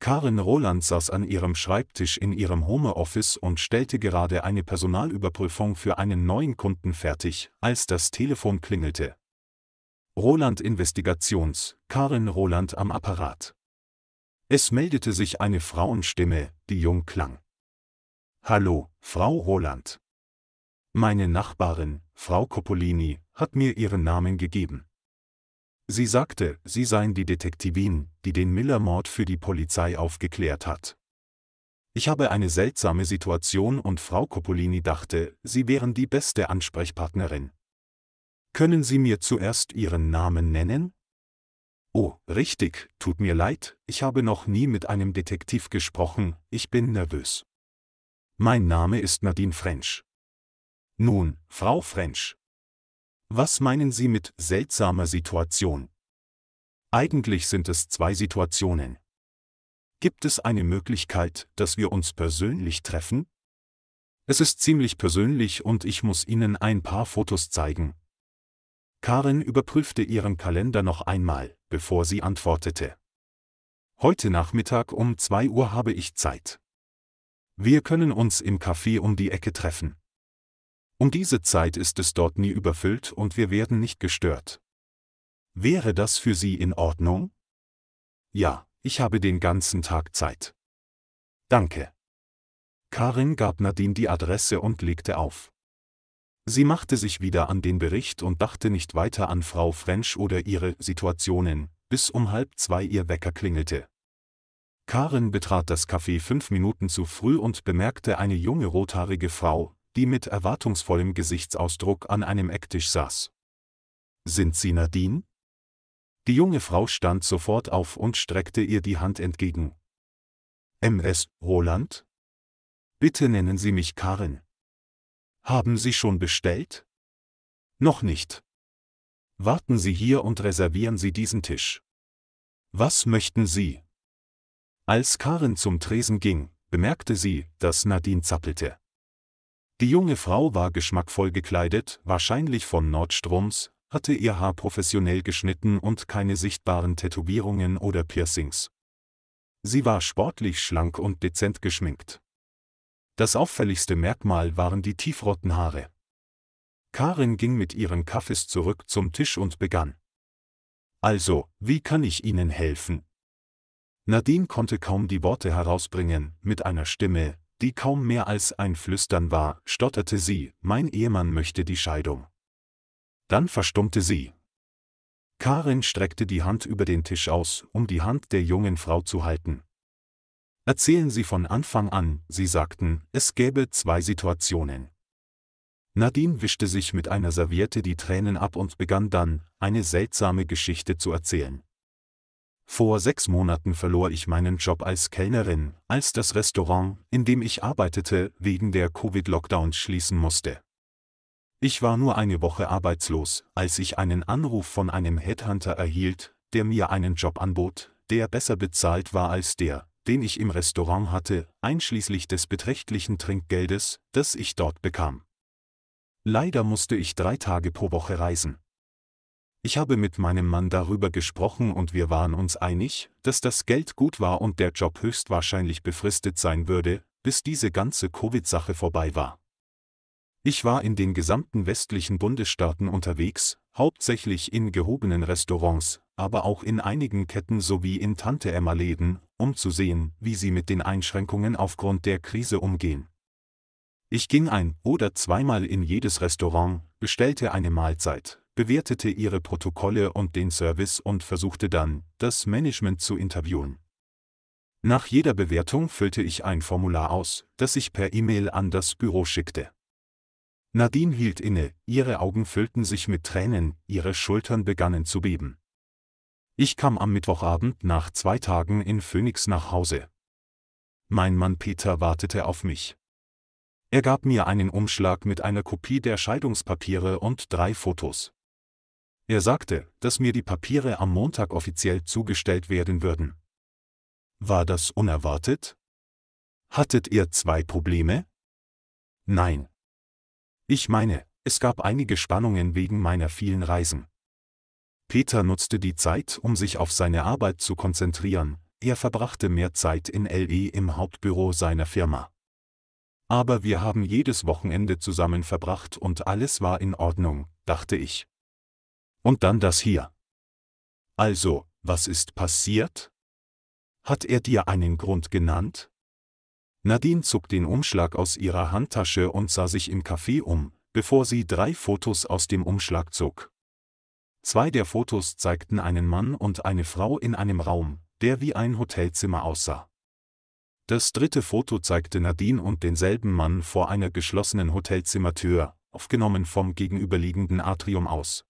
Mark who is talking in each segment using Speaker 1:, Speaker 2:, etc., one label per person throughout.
Speaker 1: Karin Roland saß an ihrem Schreibtisch in ihrem Homeoffice und stellte gerade eine Personalüberprüfung für einen neuen Kunden fertig, als das Telefon klingelte. Roland Investigations, Karin Roland am Apparat. Es meldete sich eine Frauenstimme, die jung klang. Hallo, Frau Roland. Meine Nachbarin, Frau Coppolini, hat mir ihren Namen gegeben. Sie sagte, sie seien die Detektivin, die den Miller-Mord für die Polizei aufgeklärt hat. Ich habe eine seltsame Situation und Frau Coppolini dachte, Sie wären die beste Ansprechpartnerin. Können Sie mir zuerst Ihren Namen nennen? Oh, richtig, tut mir leid, ich habe noch nie mit einem Detektiv gesprochen, ich bin nervös. Mein Name ist Nadine French. Nun, Frau French, was meinen Sie mit seltsamer Situation? Eigentlich sind es zwei Situationen. Gibt es eine Möglichkeit, dass wir uns persönlich treffen? Es ist ziemlich persönlich und ich muss Ihnen ein paar Fotos zeigen. Karin überprüfte ihren Kalender noch einmal, bevor sie antwortete. Heute Nachmittag um 2 Uhr habe ich Zeit. Wir können uns im Café um die Ecke treffen. Um diese Zeit ist es dort nie überfüllt und wir werden nicht gestört. Wäre das für Sie in Ordnung? Ja, ich habe den ganzen Tag Zeit. Danke. Karin gab Nadine die Adresse und legte auf. Sie machte sich wieder an den Bericht und dachte nicht weiter an Frau French oder ihre Situationen, bis um halb zwei ihr Wecker klingelte. Karin betrat das Café fünf Minuten zu früh und bemerkte eine junge rothaarige Frau, die mit erwartungsvollem Gesichtsausdruck an einem Ecktisch saß. Sind Sie Nadine? Die junge Frau stand sofort auf und streckte ihr die Hand entgegen. MS Roland? Bitte nennen Sie mich Karin. Haben Sie schon bestellt? Noch nicht. Warten Sie hier und reservieren Sie diesen Tisch. Was möchten Sie? Als Karin zum Tresen ging, bemerkte sie, dass Nadine zappelte. Die junge Frau war geschmackvoll gekleidet, wahrscheinlich von Nordstroms, hatte ihr Haar professionell geschnitten und keine sichtbaren Tätowierungen oder Piercings. Sie war sportlich schlank und dezent geschminkt. Das auffälligste Merkmal waren die tiefroten Haare. Karin ging mit ihren Kaffees zurück zum Tisch und begann. Also, wie kann ich Ihnen helfen? Nadine konnte kaum die Worte herausbringen, mit einer Stimme, die kaum mehr als ein Flüstern war, stotterte sie, mein Ehemann möchte die Scheidung. Dann verstummte sie. Karin streckte die Hand über den Tisch aus, um die Hand der jungen Frau zu halten. Erzählen Sie von Anfang an, Sie sagten, es gäbe zwei Situationen. Nadine wischte sich mit einer Serviette die Tränen ab und begann dann, eine seltsame Geschichte zu erzählen. Vor sechs Monaten verlor ich meinen Job als Kellnerin, als das Restaurant, in dem ich arbeitete, wegen der Covid-Lockdowns schließen musste. Ich war nur eine Woche arbeitslos, als ich einen Anruf von einem Headhunter erhielt, der mir einen Job anbot, der besser bezahlt war als der, den ich im Restaurant hatte, einschließlich des beträchtlichen Trinkgeldes, das ich dort bekam. Leider musste ich drei Tage pro Woche reisen. Ich habe mit meinem Mann darüber gesprochen und wir waren uns einig, dass das Geld gut war und der Job höchstwahrscheinlich befristet sein würde, bis diese ganze Covid-Sache vorbei war. Ich war in den gesamten westlichen Bundesstaaten unterwegs, hauptsächlich in gehobenen Restaurants, aber auch in einigen Ketten sowie in Tante-Emma-Läden, um zu sehen, wie sie mit den Einschränkungen aufgrund der Krise umgehen. Ich ging ein oder zweimal in jedes Restaurant, bestellte eine Mahlzeit, bewertete ihre Protokolle und den Service und versuchte dann, das Management zu interviewen. Nach jeder Bewertung füllte ich ein Formular aus, das ich per E-Mail an das Büro schickte. Nadine hielt inne, ihre Augen füllten sich mit Tränen, ihre Schultern begannen zu beben. Ich kam am Mittwochabend nach zwei Tagen in Phoenix nach Hause. Mein Mann Peter wartete auf mich. Er gab mir einen Umschlag mit einer Kopie der Scheidungspapiere und drei Fotos. Er sagte, dass mir die Papiere am Montag offiziell zugestellt werden würden. War das unerwartet? Hattet ihr zwei Probleme? Nein. Ich meine, es gab einige Spannungen wegen meiner vielen Reisen. Peter nutzte die Zeit, um sich auf seine Arbeit zu konzentrieren, er verbrachte mehr Zeit in LE im Hauptbüro seiner Firma. Aber wir haben jedes Wochenende zusammen verbracht und alles war in Ordnung, dachte ich. Und dann das hier. Also, was ist passiert? Hat er dir einen Grund genannt? Nadine zog den Umschlag aus ihrer Handtasche und sah sich im Café um, bevor sie drei Fotos aus dem Umschlag zog. Zwei der Fotos zeigten einen Mann und eine Frau in einem Raum, der wie ein Hotelzimmer aussah. Das dritte Foto zeigte Nadine und denselben Mann vor einer geschlossenen Hotelzimmertür, aufgenommen vom gegenüberliegenden Atrium aus.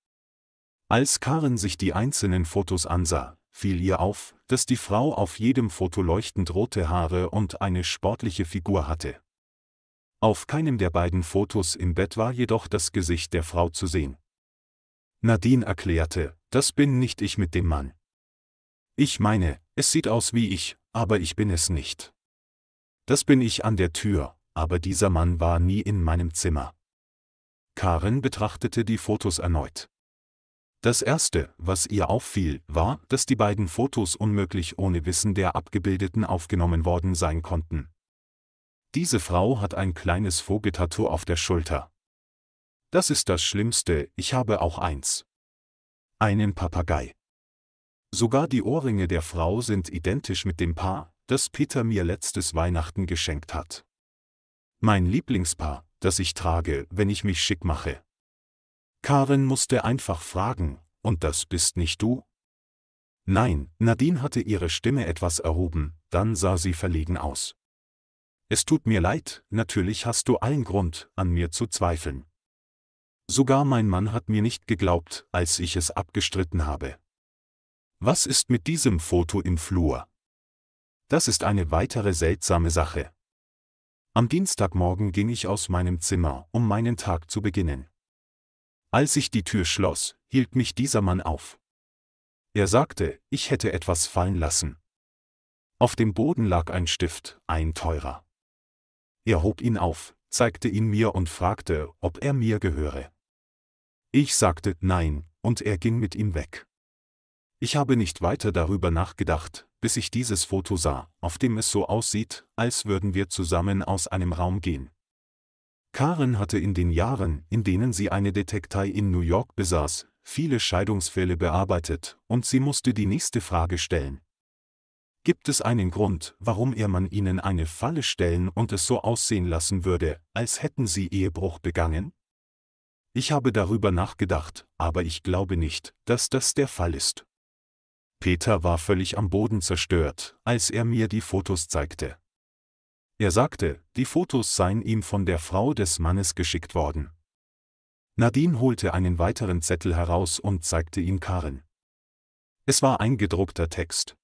Speaker 1: Als Karen sich die einzelnen Fotos ansah, fiel ihr auf, dass die Frau auf jedem Foto leuchtend rote Haare und eine sportliche Figur hatte. Auf keinem der beiden Fotos im Bett war jedoch das Gesicht der Frau zu sehen. Nadine erklärte, das bin nicht ich mit dem Mann. Ich meine, es sieht aus wie ich, aber ich bin es nicht. Das bin ich an der Tür, aber dieser Mann war nie in meinem Zimmer. Karen betrachtete die Fotos erneut. Das Erste, was ihr auffiel, war, dass die beiden Fotos unmöglich ohne Wissen der Abgebildeten aufgenommen worden sein konnten. Diese Frau hat ein kleines Vogeltattoo auf der Schulter. Das ist das Schlimmste, ich habe auch eins. Einen Papagei. Sogar die Ohrringe der Frau sind identisch mit dem Paar, das Peter mir letztes Weihnachten geschenkt hat. Mein Lieblingspaar, das ich trage, wenn ich mich schick mache. Karen musste einfach fragen, und das bist nicht du? Nein, Nadine hatte ihre Stimme etwas erhoben, dann sah sie verlegen aus. Es tut mir leid, natürlich hast du allen Grund, an mir zu zweifeln. Sogar mein Mann hat mir nicht geglaubt, als ich es abgestritten habe. Was ist mit diesem Foto im Flur? Das ist eine weitere seltsame Sache. Am Dienstagmorgen ging ich aus meinem Zimmer, um meinen Tag zu beginnen. Als ich die Tür schloss, hielt mich dieser Mann auf. Er sagte, ich hätte etwas fallen lassen. Auf dem Boden lag ein Stift, ein teurer. Er hob ihn auf, zeigte ihn mir und fragte, ob er mir gehöre. Ich sagte nein, und er ging mit ihm weg. Ich habe nicht weiter darüber nachgedacht, bis ich dieses Foto sah, auf dem es so aussieht, als würden wir zusammen aus einem Raum gehen. Karen hatte in den Jahren, in denen sie eine Detektei in New York besaß, viele Scheidungsfälle bearbeitet und sie musste die nächste Frage stellen. Gibt es einen Grund, warum er man ihnen eine Falle stellen und es so aussehen lassen würde, als hätten sie Ehebruch begangen? Ich habe darüber nachgedacht, aber ich glaube nicht, dass das der Fall ist. Peter war völlig am Boden zerstört, als er mir die Fotos zeigte. Er sagte, die Fotos seien ihm von der Frau des Mannes geschickt worden. Nadine holte einen weiteren Zettel heraus und zeigte ihm Karin. Es war ein gedruckter Text.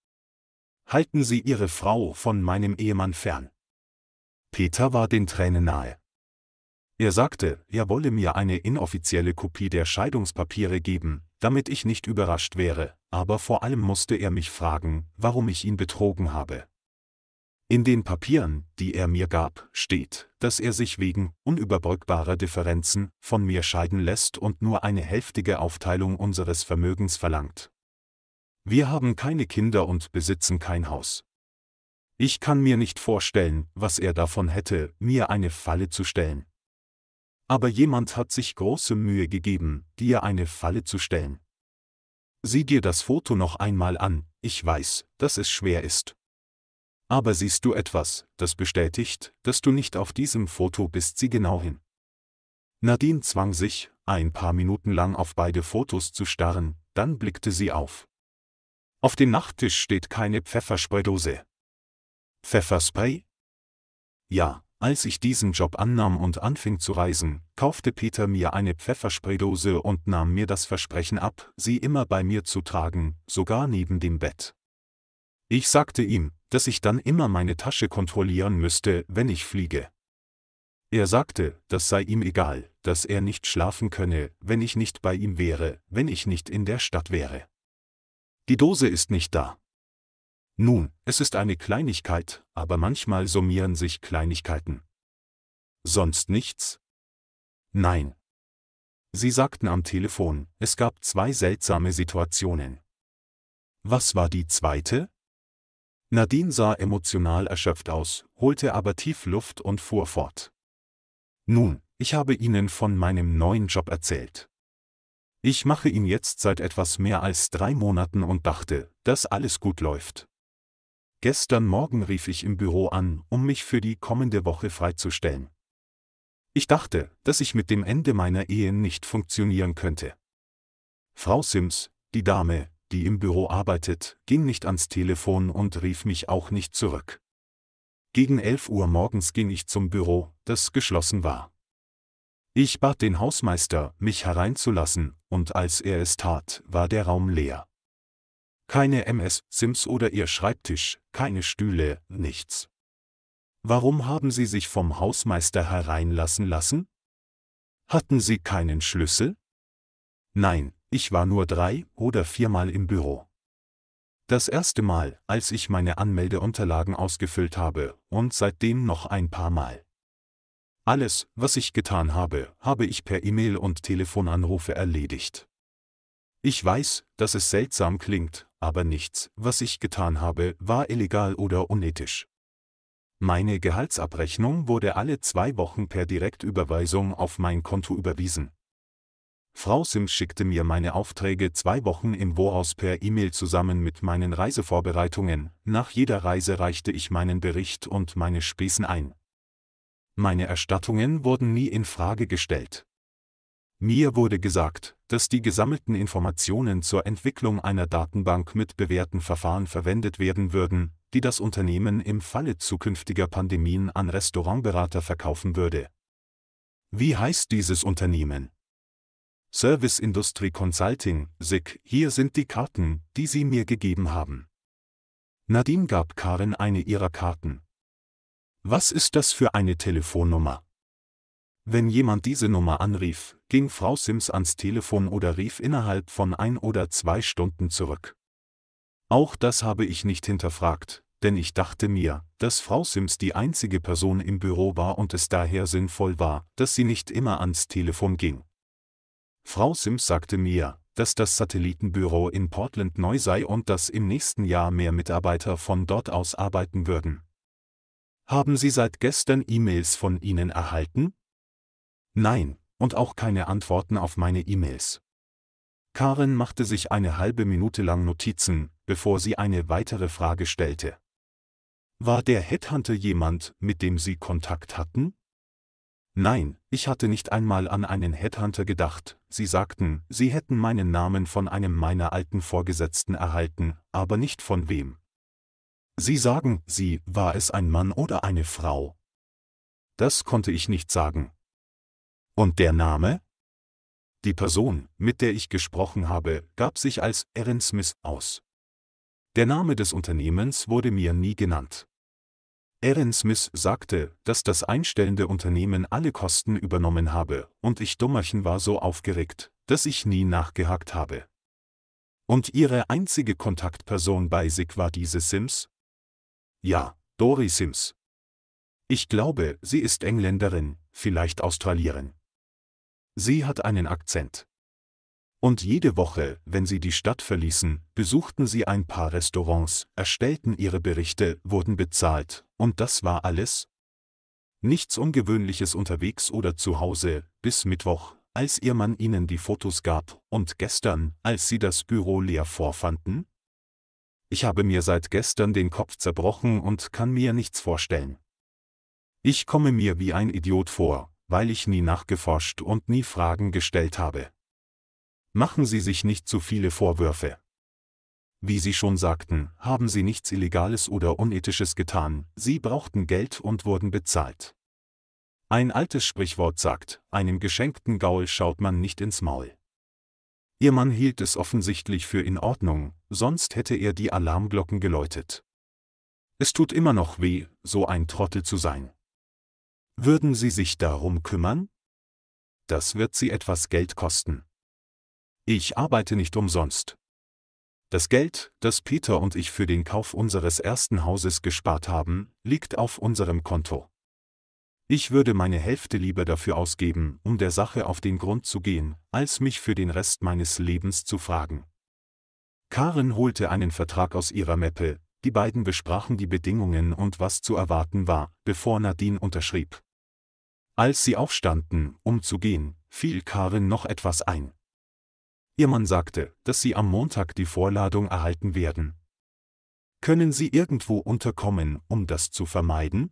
Speaker 1: Halten Sie Ihre Frau von meinem Ehemann fern. Peter war den Tränen nahe. Er sagte, er wolle mir eine inoffizielle Kopie der Scheidungspapiere geben, damit ich nicht überrascht wäre, aber vor allem musste er mich fragen, warum ich ihn betrogen habe. In den Papieren, die er mir gab, steht, dass er sich wegen unüberbrückbarer Differenzen von mir scheiden lässt und nur eine hälftige Aufteilung unseres Vermögens verlangt. Wir haben keine Kinder und besitzen kein Haus. Ich kann mir nicht vorstellen, was er davon hätte, mir eine Falle zu stellen. Aber jemand hat sich große Mühe gegeben, dir eine Falle zu stellen. Sieh dir das Foto noch einmal an, ich weiß, dass es schwer ist, aber siehst du etwas, das bestätigt, dass du nicht auf diesem Foto bist, sieh genau hin. Nadine zwang sich, ein paar Minuten lang auf beide Fotos zu starren, dann blickte sie auf. Auf dem Nachttisch steht keine Pfefferspraydose. Pfefferspray? Ja, als ich diesen Job annahm und anfing zu reisen, kaufte Peter mir eine Pfefferspraydose und nahm mir das Versprechen ab, sie immer bei mir zu tragen, sogar neben dem Bett. Ich sagte ihm, dass ich dann immer meine Tasche kontrollieren müsste, wenn ich fliege. Er sagte, das sei ihm egal, dass er nicht schlafen könne, wenn ich nicht bei ihm wäre, wenn ich nicht in der Stadt wäre. Die Dose ist nicht da. Nun, es ist eine Kleinigkeit, aber manchmal summieren sich Kleinigkeiten. Sonst nichts? Nein. Sie sagten am Telefon, es gab zwei seltsame Situationen. Was war die zweite? Nadine sah emotional erschöpft aus, holte aber tief Luft und fuhr fort. Nun, ich habe Ihnen von meinem neuen Job erzählt. Ich mache ihn jetzt seit etwas mehr als drei Monaten und dachte, dass alles gut läuft. Gestern Morgen rief ich im Büro an, um mich für die kommende Woche freizustellen. Ich dachte, dass ich mit dem Ende meiner Ehe nicht funktionieren könnte. Frau Sims, die Dame, die im Büro arbeitet, ging nicht ans Telefon und rief mich auch nicht zurück. Gegen 11 Uhr morgens ging ich zum Büro, das geschlossen war. Ich bat den Hausmeister, mich hereinzulassen, und als er es tat, war der Raum leer. Keine MS, Sims oder ihr Schreibtisch, keine Stühle, nichts. Warum haben Sie sich vom Hausmeister hereinlassen lassen? Hatten Sie keinen Schlüssel? Nein, ich war nur drei oder viermal im Büro. Das erste Mal, als ich meine Anmeldeunterlagen ausgefüllt habe, und seitdem noch ein paar Mal. Alles, was ich getan habe, habe ich per E-Mail und Telefonanrufe erledigt. Ich weiß, dass es seltsam klingt, aber nichts, was ich getan habe, war illegal oder unethisch. Meine Gehaltsabrechnung wurde alle zwei Wochen per Direktüberweisung auf mein Konto überwiesen. Frau Sims schickte mir meine Aufträge zwei Wochen im Voraus per E-Mail zusammen mit meinen Reisevorbereitungen. Nach jeder Reise reichte ich meinen Bericht und meine Spesen ein. Meine Erstattungen wurden nie in Frage gestellt. Mir wurde gesagt, dass die gesammelten Informationen zur Entwicklung einer Datenbank mit bewährten Verfahren verwendet werden würden, die das Unternehmen im Falle zukünftiger Pandemien an Restaurantberater verkaufen würde. Wie heißt dieses Unternehmen? Service Industry Consulting, SIC, hier sind die Karten, die Sie mir gegeben haben. Nadine gab Karin eine ihrer Karten. Was ist das für eine Telefonnummer? Wenn jemand diese Nummer anrief, ging Frau Sims ans Telefon oder rief innerhalb von ein oder zwei Stunden zurück. Auch das habe ich nicht hinterfragt, denn ich dachte mir, dass Frau Sims die einzige Person im Büro war und es daher sinnvoll war, dass sie nicht immer ans Telefon ging. Frau Sims sagte mir, dass das Satellitenbüro in Portland neu sei und dass im nächsten Jahr mehr Mitarbeiter von dort aus arbeiten würden. Haben Sie seit gestern E-Mails von Ihnen erhalten? Nein, und auch keine Antworten auf meine E-Mails. Karen machte sich eine halbe Minute lang Notizen, bevor sie eine weitere Frage stellte. War der Headhunter jemand, mit dem Sie Kontakt hatten? Nein, ich hatte nicht einmal an einen Headhunter gedacht, sie sagten, sie hätten meinen Namen von einem meiner alten Vorgesetzten erhalten, aber nicht von wem. Sie sagen, sie, war es ein Mann oder eine Frau? Das konnte ich nicht sagen. Und der Name? Die Person, mit der ich gesprochen habe, gab sich als Aaron Smith aus. Der Name des Unternehmens wurde mir nie genannt. Aaron Smith sagte, dass das einstellende Unternehmen alle Kosten übernommen habe, und ich Dummerchen war so aufgeregt, dass ich nie nachgehakt habe. Und Ihre einzige Kontaktperson bei SIG war diese Sims? Ja, Dory Sims. Ich glaube, sie ist Engländerin, vielleicht Australierin. Sie hat einen Akzent. Und jede Woche, wenn sie die Stadt verließen, besuchten sie ein paar Restaurants, erstellten ihre Berichte, wurden bezahlt, und das war alles? Nichts Ungewöhnliches unterwegs oder zu Hause, bis Mittwoch, als ihr Mann ihnen die Fotos gab, und gestern, als sie das Büro leer vorfanden? Ich habe mir seit gestern den Kopf zerbrochen und kann mir nichts vorstellen. Ich komme mir wie ein Idiot vor, weil ich nie nachgeforscht und nie Fragen gestellt habe. Machen Sie sich nicht zu viele Vorwürfe. Wie Sie schon sagten, haben Sie nichts Illegales oder Unethisches getan, Sie brauchten Geld und wurden bezahlt. Ein altes Sprichwort sagt, einem geschenkten Gaul schaut man nicht ins Maul. Ihr Mann hielt es offensichtlich für in Ordnung, sonst hätte er die Alarmglocken geläutet. Es tut immer noch weh, so ein Trottel zu sein. Würden Sie sich darum kümmern? Das wird Sie etwas Geld kosten. Ich arbeite nicht umsonst. Das Geld, das Peter und ich für den Kauf unseres ersten Hauses gespart haben, liegt auf unserem Konto. Ich würde meine Hälfte lieber dafür ausgeben, um der Sache auf den Grund zu gehen, als mich für den Rest meines Lebens zu fragen. Karen holte einen Vertrag aus ihrer Meppe, die beiden besprachen die Bedingungen und was zu erwarten war, bevor Nadine unterschrieb. Als sie aufstanden, um zu gehen, fiel Karen noch etwas ein. Ihr Mann sagte, dass Sie am Montag die Vorladung erhalten werden. Können Sie irgendwo unterkommen, um das zu vermeiden?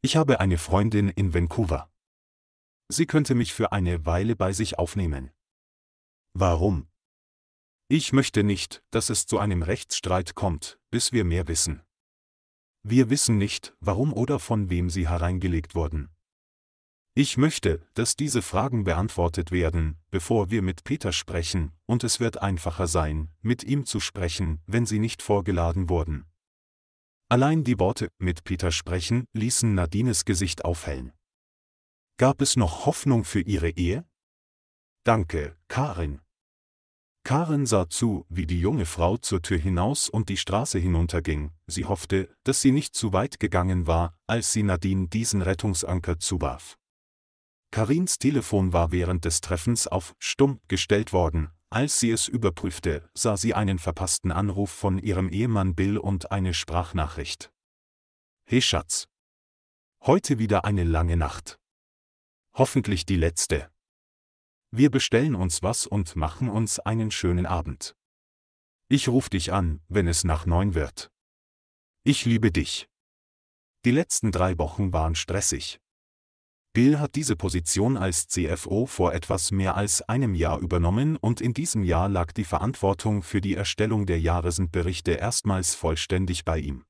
Speaker 1: Ich habe eine Freundin in Vancouver. Sie könnte mich für eine Weile bei sich aufnehmen. Warum? Ich möchte nicht, dass es zu einem Rechtsstreit kommt, bis wir mehr wissen. Wir wissen nicht, warum oder von wem sie hereingelegt wurden. Ich möchte, dass diese Fragen beantwortet werden, bevor wir mit Peter sprechen, und es wird einfacher sein, mit ihm zu sprechen, wenn sie nicht vorgeladen wurden. Allein die Worte mit Peter sprechen ließen Nadines Gesicht aufhellen. Gab es noch Hoffnung für ihre Ehe? Danke, Karin. Karin sah zu, wie die junge Frau zur Tür hinaus und die Straße hinunterging, sie hoffte, dass sie nicht zu weit gegangen war, als sie Nadine diesen Rettungsanker zuwarf. Karins Telefon war während des Treffens auf Stumm gestellt worden. Als sie es überprüfte, sah sie einen verpassten Anruf von ihrem Ehemann Bill und eine Sprachnachricht. Hey Schatz. Heute wieder eine lange Nacht. Hoffentlich die letzte. Wir bestellen uns was und machen uns einen schönen Abend. Ich ruf dich an, wenn es nach neun wird. Ich liebe dich. Die letzten drei Wochen waren stressig. Bill hat diese Position als CFO vor etwas mehr als einem Jahr übernommen und in diesem Jahr lag die Verantwortung für die Erstellung der Jahresendberichte erstmals vollständig bei ihm.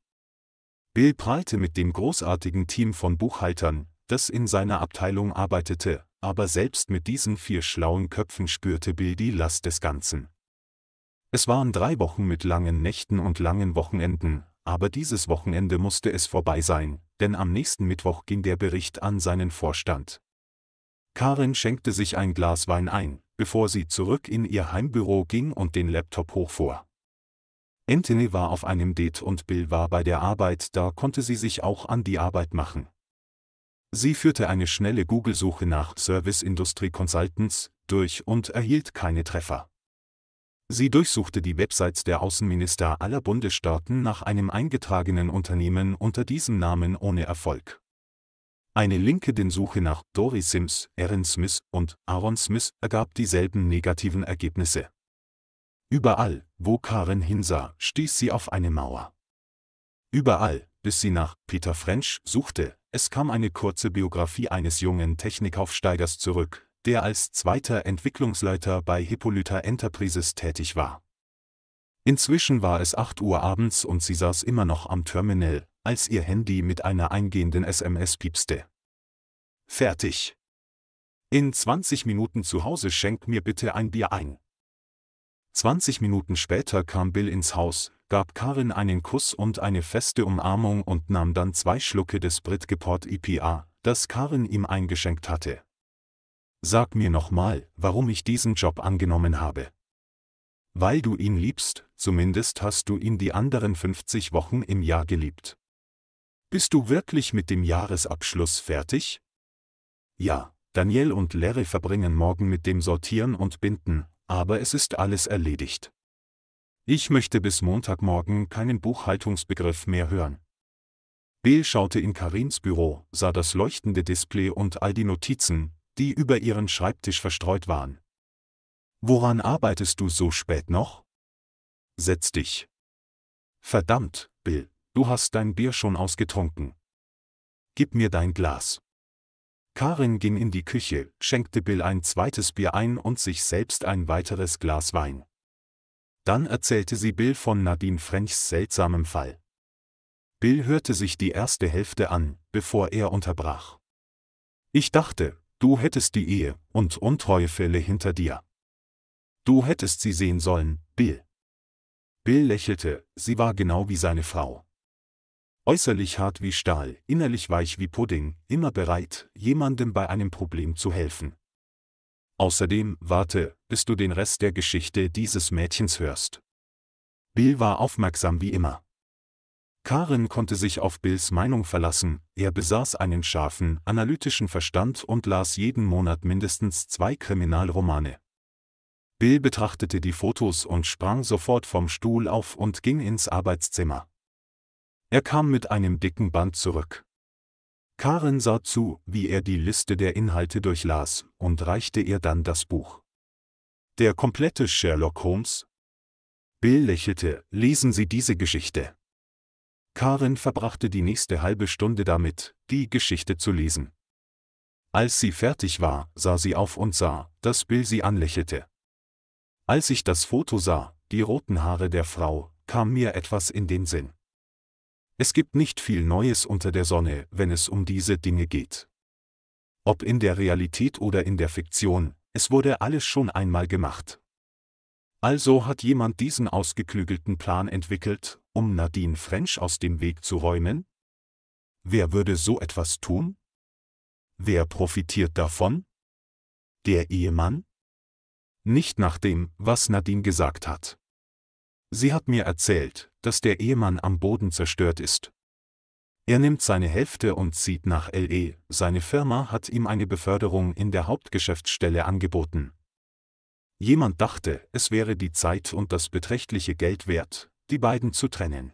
Speaker 1: Bill prahlte mit dem großartigen Team von Buchhaltern, das in seiner Abteilung arbeitete, aber selbst mit diesen vier schlauen Köpfen spürte Bill die Last des Ganzen. Es waren drei Wochen mit langen Nächten und langen Wochenenden, aber dieses Wochenende musste es vorbei sein, denn am nächsten Mittwoch ging der Bericht an seinen Vorstand. Karin schenkte sich ein Glas Wein ein, bevor sie zurück in ihr Heimbüro ging und den Laptop hochfuhr. Anthony war auf einem Date und Bill war bei der Arbeit, da konnte sie sich auch an die Arbeit machen. Sie führte eine schnelle Google-Suche nach Service Industry Consultants durch und erhielt keine Treffer. Sie durchsuchte die Websites der Außenminister aller Bundesstaaten nach einem eingetragenen Unternehmen unter diesem Namen ohne Erfolg. Eine LinkedIn-Suche nach Dory Sims, Aaron Smith und Aaron Smith ergab dieselben negativen Ergebnisse. Überall, wo Karen hinsah, stieß sie auf eine Mauer. Überall, bis sie nach Peter French suchte, es kam eine kurze Biografie eines jungen Technikaufsteigers zurück, der als zweiter Entwicklungsleiter bei Hippolyta Enterprises tätig war. Inzwischen war es 8 Uhr abends und sie saß immer noch am Terminal, als ihr Handy mit einer eingehenden SMS piepste. Fertig. In 20 Minuten zu Hause schenk mir bitte ein Bier ein. 20 Minuten später kam Bill ins Haus, gab Karin einen Kuss und eine feste Umarmung und nahm dann zwei Schlucke des Britgeport IPA, e das Karin ihm eingeschenkt hatte. Sag mir nochmal, warum ich diesen Job angenommen habe. Weil du ihn liebst, zumindest hast du ihn die anderen 50 Wochen im Jahr geliebt. Bist du wirklich mit dem Jahresabschluss fertig? Ja, Daniel und Larry verbringen morgen mit dem Sortieren und Binden, aber es ist alles erledigt. Ich möchte bis Montagmorgen keinen Buchhaltungsbegriff mehr hören. Bill schaute in Karins Büro, sah das leuchtende Display und all die Notizen, die über ihren Schreibtisch verstreut waren. Woran arbeitest du so spät noch? Setz dich. Verdammt, Bill, du hast dein Bier schon ausgetrunken. Gib mir dein Glas. Karin ging in die Küche, schenkte Bill ein zweites Bier ein und sich selbst ein weiteres Glas Wein. Dann erzählte sie Bill von Nadine Frenchs seltsamem Fall. Bill hörte sich die erste Hälfte an, bevor er unterbrach. Ich dachte, Du hättest die Ehe und Untreuefälle hinter dir. Du hättest sie sehen sollen, Bill. Bill lächelte, sie war genau wie seine Frau. Äußerlich hart wie Stahl, innerlich weich wie Pudding, immer bereit, jemandem bei einem Problem zu helfen. Außerdem, warte, bis du den Rest der Geschichte dieses Mädchens hörst. Bill war aufmerksam wie immer. Karen konnte sich auf Bills Meinung verlassen, er besaß einen scharfen, analytischen Verstand und las jeden Monat mindestens zwei Kriminalromane. Bill betrachtete die Fotos und sprang sofort vom Stuhl auf und ging ins Arbeitszimmer. Er kam mit einem dicken Band zurück. Karen sah zu, wie er die Liste der Inhalte durchlas, und reichte ihr dann das Buch. Der komplette Sherlock Holmes? Bill lächelte, lesen Sie diese Geschichte. Karen verbrachte die nächste halbe Stunde damit, die Geschichte zu lesen. Als sie fertig war, sah sie auf und sah, dass Bill sie anlächelte. Als ich das Foto sah, die roten Haare der Frau, kam mir etwas in den Sinn. Es gibt nicht viel Neues unter der Sonne, wenn es um diese Dinge geht. Ob in der Realität oder in der Fiktion, es wurde alles schon einmal gemacht. Also hat jemand diesen ausgeklügelten Plan entwickelt, um Nadine French aus dem Weg zu räumen? Wer würde so etwas tun? Wer profitiert davon? Der Ehemann? Nicht nach dem, was Nadine gesagt hat. Sie hat mir erzählt, dass der Ehemann am Boden zerstört ist. Er nimmt seine Hälfte und zieht nach LE, seine Firma hat ihm eine Beförderung in der Hauptgeschäftsstelle angeboten. Jemand dachte, es wäre die Zeit und das beträchtliche Geld wert, die beiden zu trennen.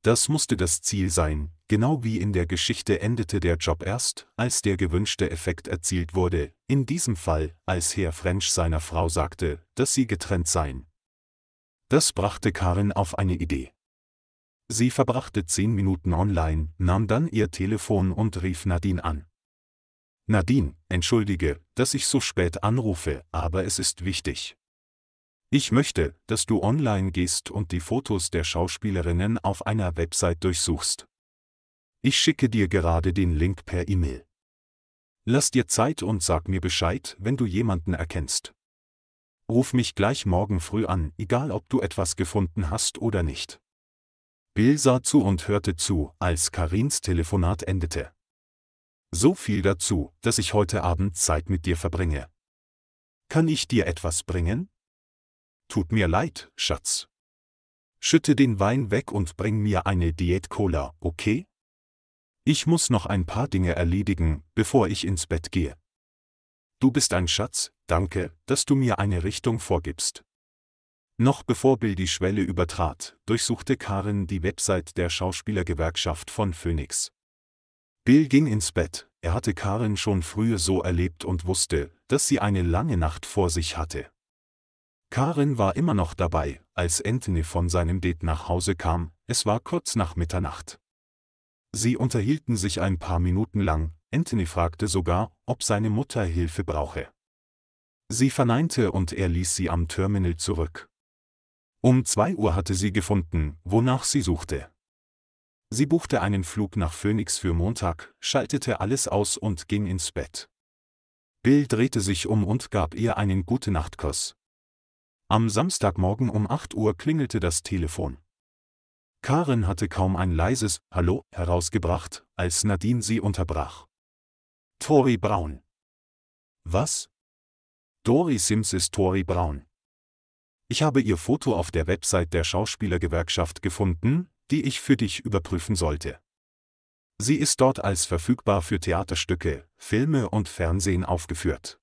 Speaker 1: Das musste das Ziel sein, genau wie in der Geschichte endete der Job erst, als der gewünschte Effekt erzielt wurde, in diesem Fall, als Herr French seiner Frau sagte, dass sie getrennt seien. Das brachte Karin auf eine Idee. Sie verbrachte zehn Minuten online, nahm dann ihr Telefon und rief Nadine an. Nadine, entschuldige, dass ich so spät anrufe, aber es ist wichtig. Ich möchte, dass du online gehst und die Fotos der Schauspielerinnen auf einer Website durchsuchst. Ich schicke dir gerade den Link per E-Mail. Lass dir Zeit und sag mir Bescheid, wenn du jemanden erkennst. Ruf mich gleich morgen früh an, egal ob du etwas gefunden hast oder nicht. Bill sah zu und hörte zu, als Karins Telefonat endete. So viel dazu, dass ich heute Abend Zeit mit dir verbringe. Kann ich dir etwas bringen? Tut mir leid, Schatz. Schütte den Wein weg und bring mir eine Diät-Cola, okay? Ich muss noch ein paar Dinge erledigen, bevor ich ins Bett gehe. Du bist ein Schatz, danke, dass du mir eine Richtung vorgibst. Noch bevor Bill die Schwelle übertrat, durchsuchte Karin die Website der Schauspielergewerkschaft von Phoenix. Bill ging ins Bett, er hatte Karin schon früher so erlebt und wusste, dass sie eine lange Nacht vor sich hatte. Karin war immer noch dabei, als Anthony von seinem Date nach Hause kam, es war kurz nach Mitternacht. Sie unterhielten sich ein paar Minuten lang, Anthony fragte sogar, ob seine Mutter Hilfe brauche. Sie verneinte und er ließ sie am Terminal zurück. Um zwei Uhr hatte sie gefunden, wonach sie suchte. Sie buchte einen Flug nach Phoenix für Montag, schaltete alles aus und ging ins Bett. Bill drehte sich um und gab ihr einen Gute-Nacht-Kuss, am Samstagmorgen um 8 Uhr klingelte das Telefon. Karen hatte kaum ein leises Hallo herausgebracht, als Nadine sie unterbrach. Tori Braun. Was? Dori Sims ist Tori Braun. Ich habe ihr Foto auf der Website der Schauspielergewerkschaft gefunden, die ich für dich überprüfen sollte. Sie ist dort als verfügbar für Theaterstücke, Filme und Fernsehen aufgeführt.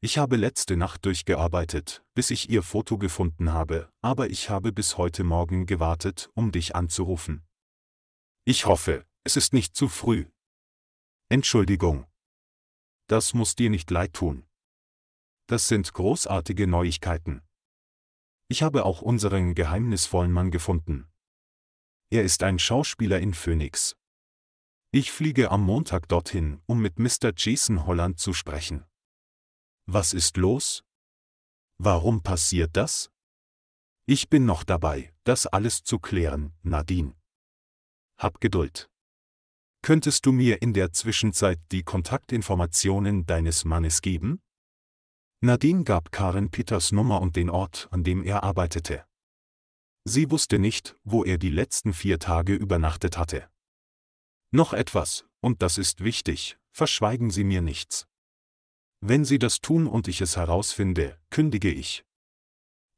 Speaker 1: Ich habe letzte Nacht durchgearbeitet, bis ich ihr Foto gefunden habe, aber ich habe bis heute Morgen gewartet, um dich anzurufen. Ich hoffe, es ist nicht zu früh. Entschuldigung. Das muss dir nicht leid tun. Das sind großartige Neuigkeiten. Ich habe auch unseren geheimnisvollen Mann gefunden. Er ist ein Schauspieler in Phoenix. Ich fliege am Montag dorthin, um mit Mr. Jason Holland zu sprechen. Was ist los? Warum passiert das? Ich bin noch dabei, das alles zu klären, Nadine. Hab Geduld. Könntest du mir in der Zwischenzeit die Kontaktinformationen deines Mannes geben? Nadine gab Karen Peters Nummer und den Ort, an dem er arbeitete. Sie wusste nicht, wo er die letzten vier Tage übernachtet hatte. Noch etwas, und das ist wichtig, verschweigen Sie mir nichts. Wenn Sie das tun und ich es herausfinde, kündige ich.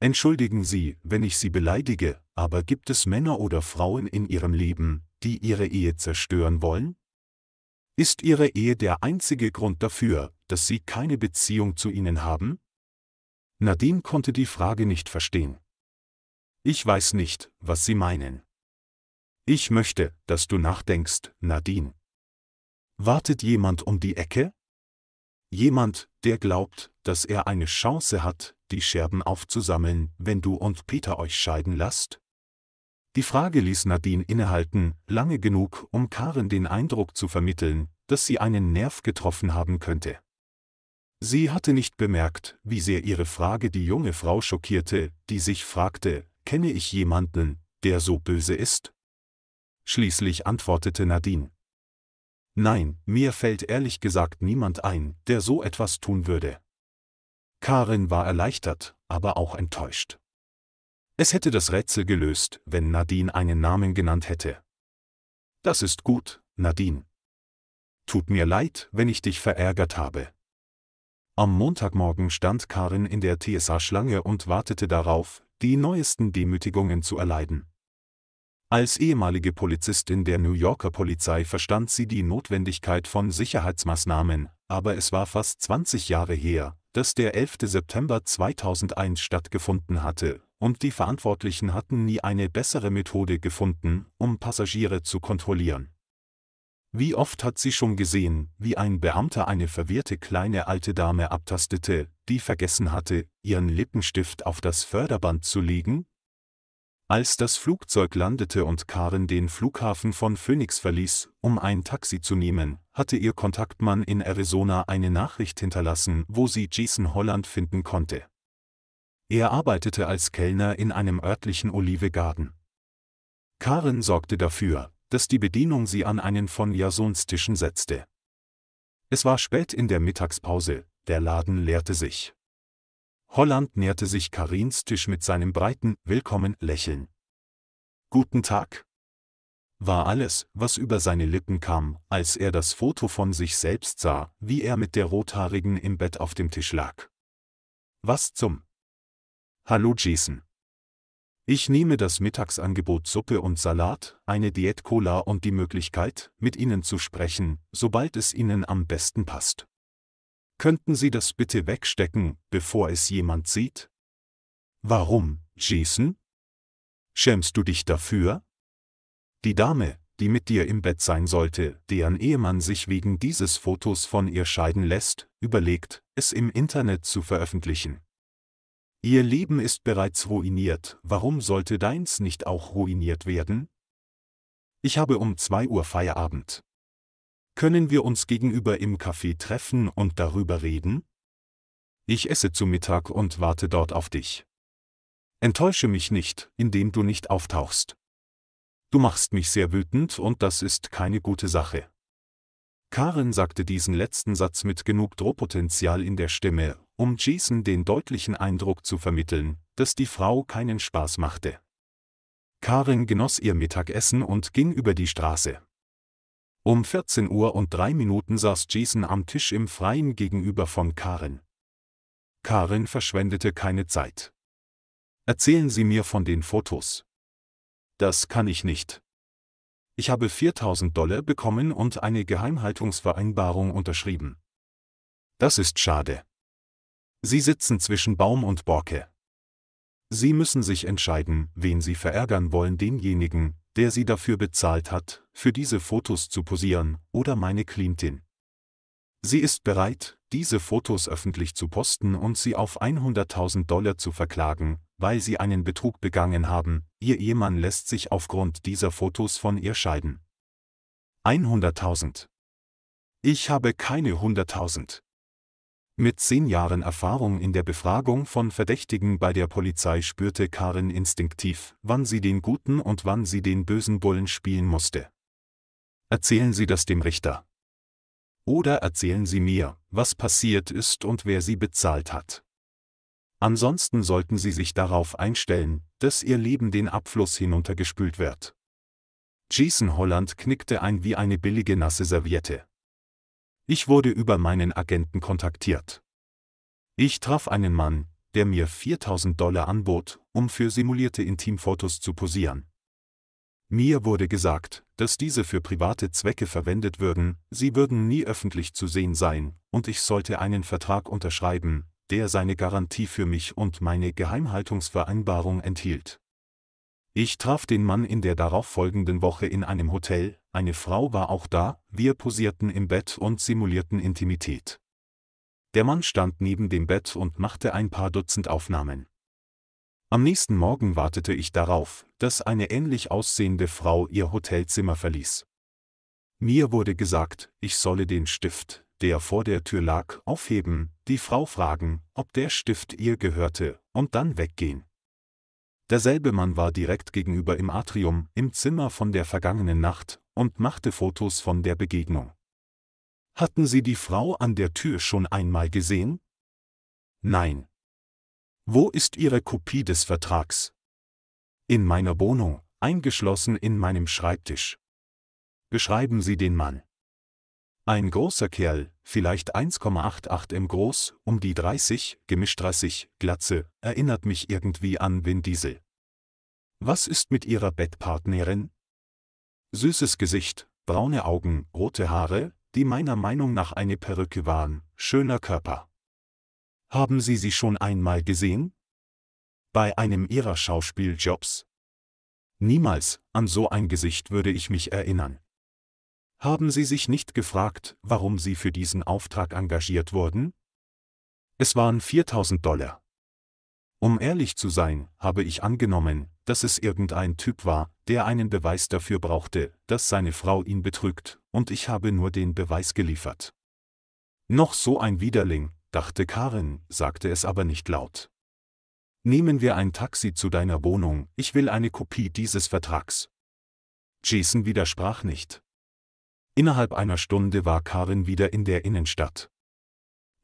Speaker 1: Entschuldigen Sie, wenn ich Sie beleidige, aber gibt es Männer oder Frauen in Ihrem Leben, die Ihre Ehe zerstören wollen? Ist Ihre Ehe der einzige Grund dafür, dass Sie keine Beziehung zu Ihnen haben? Nadine konnte die Frage nicht verstehen. Ich weiß nicht, was Sie meinen. Ich möchte, dass du nachdenkst, Nadine. Wartet jemand um die Ecke? Jemand, der glaubt, dass er eine Chance hat, die Scherben aufzusammeln, wenn du und Peter euch scheiden lasst? Die Frage ließ Nadine innehalten, lange genug, um Karen den Eindruck zu vermitteln, dass sie einen Nerv getroffen haben könnte. Sie hatte nicht bemerkt, wie sehr ihre Frage die junge Frau schockierte, die sich fragte, kenne ich jemanden, der so böse ist? Schließlich antwortete Nadine. Nein, mir fällt ehrlich gesagt niemand ein, der so etwas tun würde. Karin war erleichtert, aber auch enttäuscht. Es hätte das Rätsel gelöst, wenn Nadine einen Namen genannt hätte. Das ist gut, Nadine. Tut mir leid, wenn ich dich verärgert habe. Am Montagmorgen stand Karin in der TSA-Schlange und wartete darauf, die neuesten Demütigungen zu erleiden. Als ehemalige Polizistin der New Yorker Polizei verstand sie die Notwendigkeit von Sicherheitsmaßnahmen, aber es war fast 20 Jahre her, dass der 11. September 2001 stattgefunden hatte, und die Verantwortlichen hatten nie eine bessere Methode gefunden, um Passagiere zu kontrollieren. Wie oft hat sie schon gesehen, wie ein Beamter eine verwirrte kleine alte Dame abtastete, die vergessen hatte, ihren Lippenstift auf das Förderband zu legen, als das Flugzeug landete und Karen den Flughafen von Phoenix verließ, um ein Taxi zu nehmen, hatte ihr Kontaktmann in Arizona eine Nachricht hinterlassen, wo sie Jason Holland finden konnte. Er arbeitete als Kellner in einem örtlichen Olive Garden. Karen sorgte dafür, dass die Bedienung sie an einen von Jasons Tischen setzte. Es war spät in der Mittagspause, der Laden leerte sich. Holland näherte sich Karins Tisch mit seinem breiten Willkommen-Lächeln. Guten Tag. War alles, was über seine Lippen kam, als er das Foto von sich selbst sah, wie er mit der Rothaarigen im Bett auf dem Tisch lag. Was zum? Hallo Jason. Ich nehme das Mittagsangebot Suppe und Salat, eine Diät Cola und die Möglichkeit, mit Ihnen zu sprechen, sobald es Ihnen am besten passt. Könnten Sie das bitte wegstecken, bevor es jemand sieht? Warum, Jason? Schämst du dich dafür? Die Dame, die mit dir im Bett sein sollte, deren Ehemann sich wegen dieses Fotos von ihr scheiden lässt, überlegt, es im Internet zu veröffentlichen. Ihr Leben ist bereits ruiniert, warum sollte deins nicht auch ruiniert werden? Ich habe um 2 Uhr Feierabend. Können wir uns gegenüber im Café treffen und darüber reden? Ich esse zu Mittag und warte dort auf dich. Enttäusche mich nicht, indem du nicht auftauchst. Du machst mich sehr wütend und das ist keine gute Sache. Karen sagte diesen letzten Satz mit genug Drohpotenzial in der Stimme, um Jason den deutlichen Eindruck zu vermitteln, dass die Frau keinen Spaß machte. Karen genoss ihr Mittagessen und ging über die Straße. Um 14 Uhr und drei Minuten saß Jason am Tisch im Freien gegenüber von Karin. Karin verschwendete keine Zeit. Erzählen Sie mir von den Fotos. Das kann ich nicht. Ich habe 4000 Dollar bekommen und eine Geheimhaltungsvereinbarung unterschrieben. Das ist schade. Sie sitzen zwischen Baum und Borke. Sie müssen sich entscheiden, wen Sie verärgern wollen, denjenigen, der sie dafür bezahlt hat, für diese Fotos zu posieren, oder meine Klientin. Sie ist bereit, diese Fotos öffentlich zu posten und sie auf 100.000 Dollar zu verklagen, weil sie einen Betrug begangen haben, ihr Ehemann lässt sich aufgrund dieser Fotos von ihr scheiden. 100.000. Ich habe keine 100.000. Mit zehn Jahren Erfahrung in der Befragung von Verdächtigen bei der Polizei spürte Karin instinktiv, wann sie den guten und wann sie den bösen Bullen spielen musste. Erzählen Sie das dem Richter. Oder erzählen Sie mir, was passiert ist und wer sie bezahlt hat. Ansonsten sollten Sie sich darauf einstellen, dass Ihr Leben den Abfluss hinuntergespült wird. Jason Holland knickte ein wie eine billige nasse Serviette. Ich wurde über meinen Agenten kontaktiert. Ich traf einen Mann, der mir 4000 Dollar anbot, um für simulierte Intimfotos zu posieren. Mir wurde gesagt, dass diese für private Zwecke verwendet würden, sie würden nie öffentlich zu sehen sein, und ich sollte einen Vertrag unterschreiben, der seine Garantie für mich und meine Geheimhaltungsvereinbarung enthielt. Ich traf den Mann in der darauffolgenden Woche in einem Hotel, eine Frau war auch da, wir posierten im Bett und simulierten Intimität. Der Mann stand neben dem Bett und machte ein paar Dutzend Aufnahmen. Am nächsten Morgen wartete ich darauf, dass eine ähnlich aussehende Frau ihr Hotelzimmer verließ. Mir wurde gesagt, ich solle den Stift, der vor der Tür lag, aufheben, die Frau fragen, ob der Stift ihr gehörte, und dann weggehen. Derselbe Mann war direkt gegenüber im Atrium, im Zimmer von der vergangenen Nacht, und machte Fotos von der Begegnung. Hatten Sie die Frau an der Tür schon einmal gesehen? Nein. Wo ist Ihre Kopie des Vertrags? In meiner Wohnung, eingeschlossen in meinem Schreibtisch. Beschreiben Sie den Mann. Ein großer Kerl, vielleicht 1,88 m groß, um die 30, gemischt 30, Glatze, erinnert mich irgendwie an Vin Diesel. Was ist mit ihrer Bettpartnerin? Süßes Gesicht, braune Augen, rote Haare, die meiner Meinung nach eine Perücke waren, schöner Körper. Haben Sie sie schon einmal gesehen? Bei einem Ihrer Schauspieljobs? Niemals, an so ein Gesicht würde ich mich erinnern. Haben Sie sich nicht gefragt, warum Sie für diesen Auftrag engagiert wurden? Es waren 4000 Dollar. Um ehrlich zu sein, habe ich angenommen, dass es irgendein Typ war, der einen Beweis dafür brauchte, dass seine Frau ihn betrügt, und ich habe nur den Beweis geliefert. Noch so ein Widerling, dachte Karin, sagte es aber nicht laut. Nehmen wir ein Taxi zu deiner Wohnung, ich will eine Kopie dieses Vertrags. Jason widersprach nicht. Innerhalb einer Stunde war Karin wieder in der Innenstadt.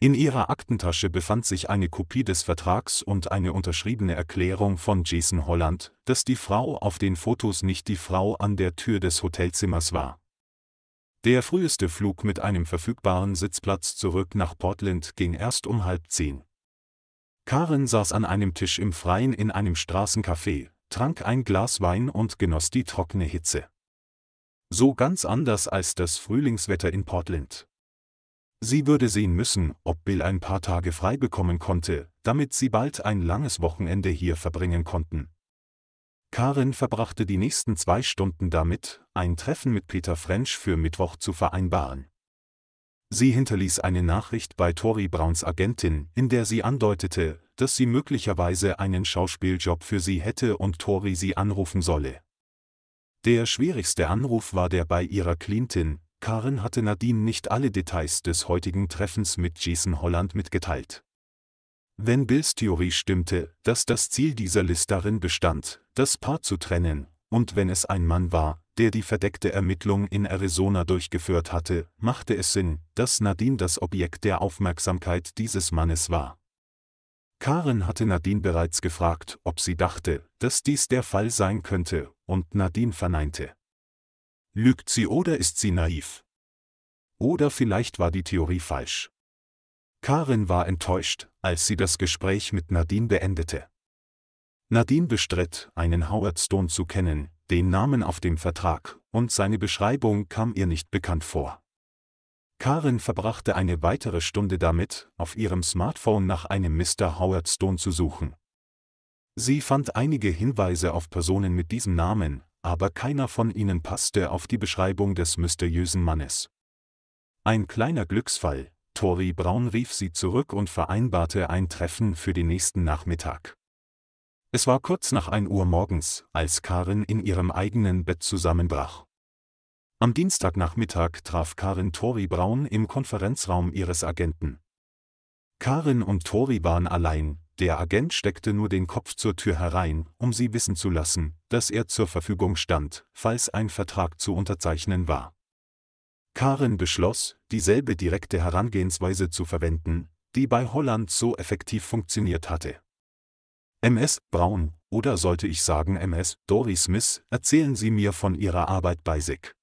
Speaker 1: In ihrer Aktentasche befand sich eine Kopie des Vertrags und eine unterschriebene Erklärung von Jason Holland, dass die Frau auf den Fotos nicht die Frau an der Tür des Hotelzimmers war. Der früheste Flug mit einem verfügbaren Sitzplatz zurück nach Portland ging erst um halb zehn. Karin saß an einem Tisch im Freien in einem Straßencafé, trank ein Glas Wein und genoss die trockene Hitze. So ganz anders als das Frühlingswetter in Portland. Sie würde sehen müssen, ob Bill ein paar Tage frei bekommen konnte, damit sie bald ein langes Wochenende hier verbringen konnten. Karin verbrachte die nächsten zwei Stunden damit, ein Treffen mit Peter French für Mittwoch zu vereinbaren. Sie hinterließ eine Nachricht bei Tori Browns Agentin, in der sie andeutete, dass sie möglicherweise einen Schauspieljob für sie hätte und Tori sie anrufen solle. Der schwierigste Anruf war der bei ihrer Klientin, Karen hatte Nadine nicht alle Details des heutigen Treffens mit Jason Holland mitgeteilt. Wenn Bills Theorie stimmte, dass das Ziel dieser List darin bestand, das Paar zu trennen, und wenn es ein Mann war, der die verdeckte Ermittlung in Arizona durchgeführt hatte, machte es Sinn, dass Nadine das Objekt der Aufmerksamkeit dieses Mannes war. Karen hatte Nadine bereits gefragt, ob sie dachte, dass dies der Fall sein könnte, und Nadine verneinte. Lügt sie oder ist sie naiv? Oder vielleicht war die Theorie falsch. Karin war enttäuscht, als sie das Gespräch mit Nadine beendete. Nadine bestritt, einen Howard Stone zu kennen, den Namen auf dem Vertrag, und seine Beschreibung kam ihr nicht bekannt vor. Karin verbrachte eine weitere Stunde damit, auf ihrem Smartphone nach einem Mr. Howard Stone zu suchen. Sie fand einige Hinweise auf Personen mit diesem Namen, aber keiner von ihnen passte auf die Beschreibung des mysteriösen Mannes. Ein kleiner Glücksfall, Tori Braun rief sie zurück und vereinbarte ein Treffen für den nächsten Nachmittag. Es war kurz nach 1 Uhr morgens, als Karin in ihrem eigenen Bett zusammenbrach. Am Dienstagnachmittag traf Karin Tori Braun im Konferenzraum ihres Agenten. Karin und Tori waren allein, der Agent steckte nur den Kopf zur Tür herein, um sie wissen zu lassen, dass er zur Verfügung stand, falls ein Vertrag zu unterzeichnen war. Karin beschloss, dieselbe direkte Herangehensweise zu verwenden, die bei Holland so effektiv funktioniert hatte. MS Braun, oder sollte ich sagen MS Dori Smith, erzählen Sie mir von Ihrer Arbeit bei SICK.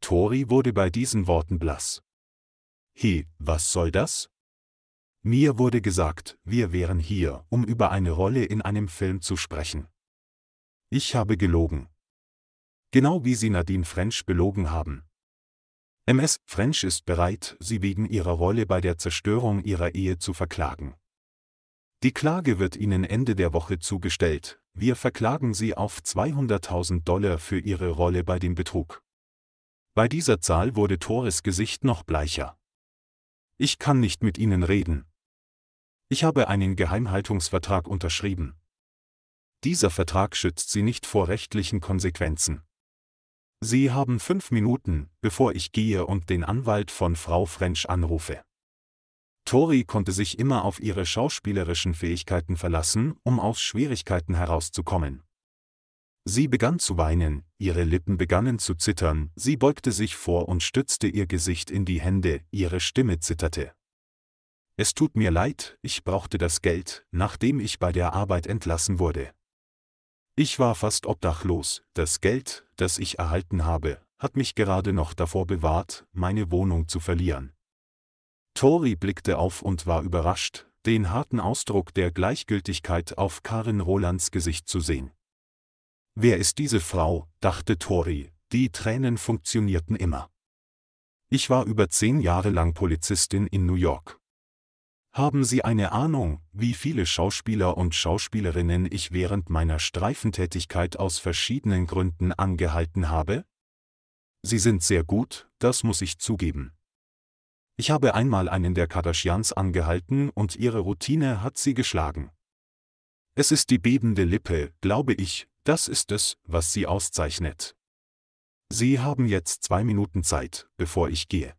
Speaker 1: Tori wurde bei diesen Worten blass. He, was soll das? Mir wurde gesagt, wir wären hier, um über eine Rolle in einem Film zu sprechen. Ich habe gelogen. Genau wie sie Nadine French belogen haben. MS French ist bereit, sie wegen ihrer Rolle bei der Zerstörung ihrer Ehe zu verklagen. Die Klage wird ihnen Ende der Woche zugestellt. Wir verklagen sie auf 200.000 Dollar für ihre Rolle bei dem Betrug. Bei dieser Zahl wurde Tores Gesicht noch bleicher. Ich kann nicht mit Ihnen reden. Ich habe einen Geheimhaltungsvertrag unterschrieben. Dieser Vertrag schützt Sie nicht vor rechtlichen Konsequenzen. Sie haben fünf Minuten, bevor ich gehe und den Anwalt von Frau French anrufe. Tori konnte sich immer auf ihre schauspielerischen Fähigkeiten verlassen, um aus Schwierigkeiten herauszukommen. Sie begann zu weinen, ihre Lippen begannen zu zittern, sie beugte sich vor und stützte ihr Gesicht in die Hände, ihre Stimme zitterte. Es tut mir leid, ich brauchte das Geld, nachdem ich bei der Arbeit entlassen wurde. Ich war fast obdachlos, das Geld, das ich erhalten habe, hat mich gerade noch davor bewahrt, meine Wohnung zu verlieren. Tori blickte auf und war überrascht, den harten Ausdruck der Gleichgültigkeit auf Karin Rolands Gesicht zu sehen. Wer ist diese Frau? dachte Tori, die Tränen funktionierten immer. Ich war über zehn Jahre lang Polizistin in New York. Haben Sie eine Ahnung, wie viele Schauspieler und Schauspielerinnen ich während meiner Streifentätigkeit aus verschiedenen Gründen angehalten habe? Sie sind sehr gut, das muss ich zugeben. Ich habe einmal einen der Kardashians angehalten und ihre Routine hat sie geschlagen. Es ist die bebende Lippe, glaube ich, das ist es, was sie auszeichnet. Sie haben jetzt zwei Minuten Zeit, bevor ich gehe.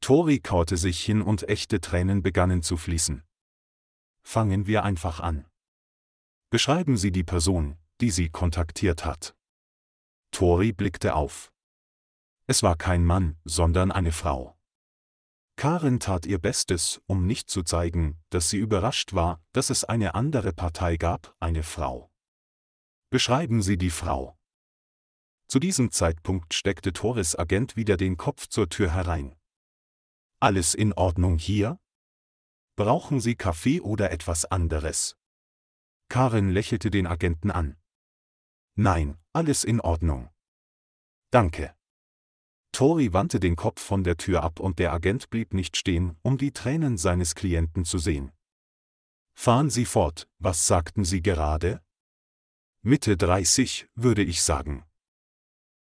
Speaker 1: Tori kaute sich hin und echte Tränen begannen zu fließen. Fangen wir einfach an. Beschreiben Sie die Person, die Sie kontaktiert hat. Tori blickte auf. Es war kein Mann, sondern eine Frau. Karen tat ihr Bestes, um nicht zu zeigen, dass sie überrascht war, dass es eine andere Partei gab, eine Frau. Beschreiben Sie die Frau. Zu diesem Zeitpunkt steckte Torres Agent wieder den Kopf zur Tür herein. Alles in Ordnung hier? Brauchen Sie Kaffee oder etwas anderes? Karin lächelte den Agenten an. Nein, alles in Ordnung. Danke. Tori wandte den Kopf von der Tür ab und der Agent blieb nicht stehen, um die Tränen seines Klienten zu sehen. Fahren Sie fort, was sagten Sie gerade? Mitte 30, würde ich sagen.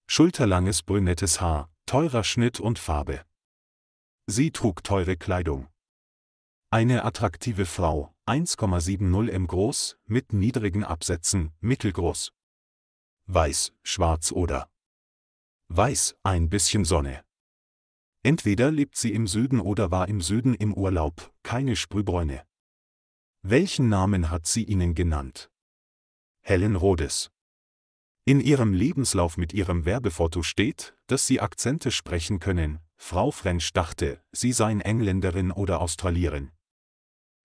Speaker 1: Schulterlanges brünettes Haar, teurer Schnitt und Farbe. Sie trug teure Kleidung. Eine attraktive Frau, 1,70 m groß, mit niedrigen Absätzen, mittelgroß. Weiß, schwarz oder weiß, ein bisschen Sonne. Entweder lebt sie im Süden oder war im Süden im Urlaub, keine Sprühbräune. Welchen Namen hat sie ihnen genannt? Helen Rhodes. In ihrem Lebenslauf mit ihrem Werbefoto steht, dass sie Akzente sprechen können. Frau French dachte, sie seien Engländerin oder Australierin.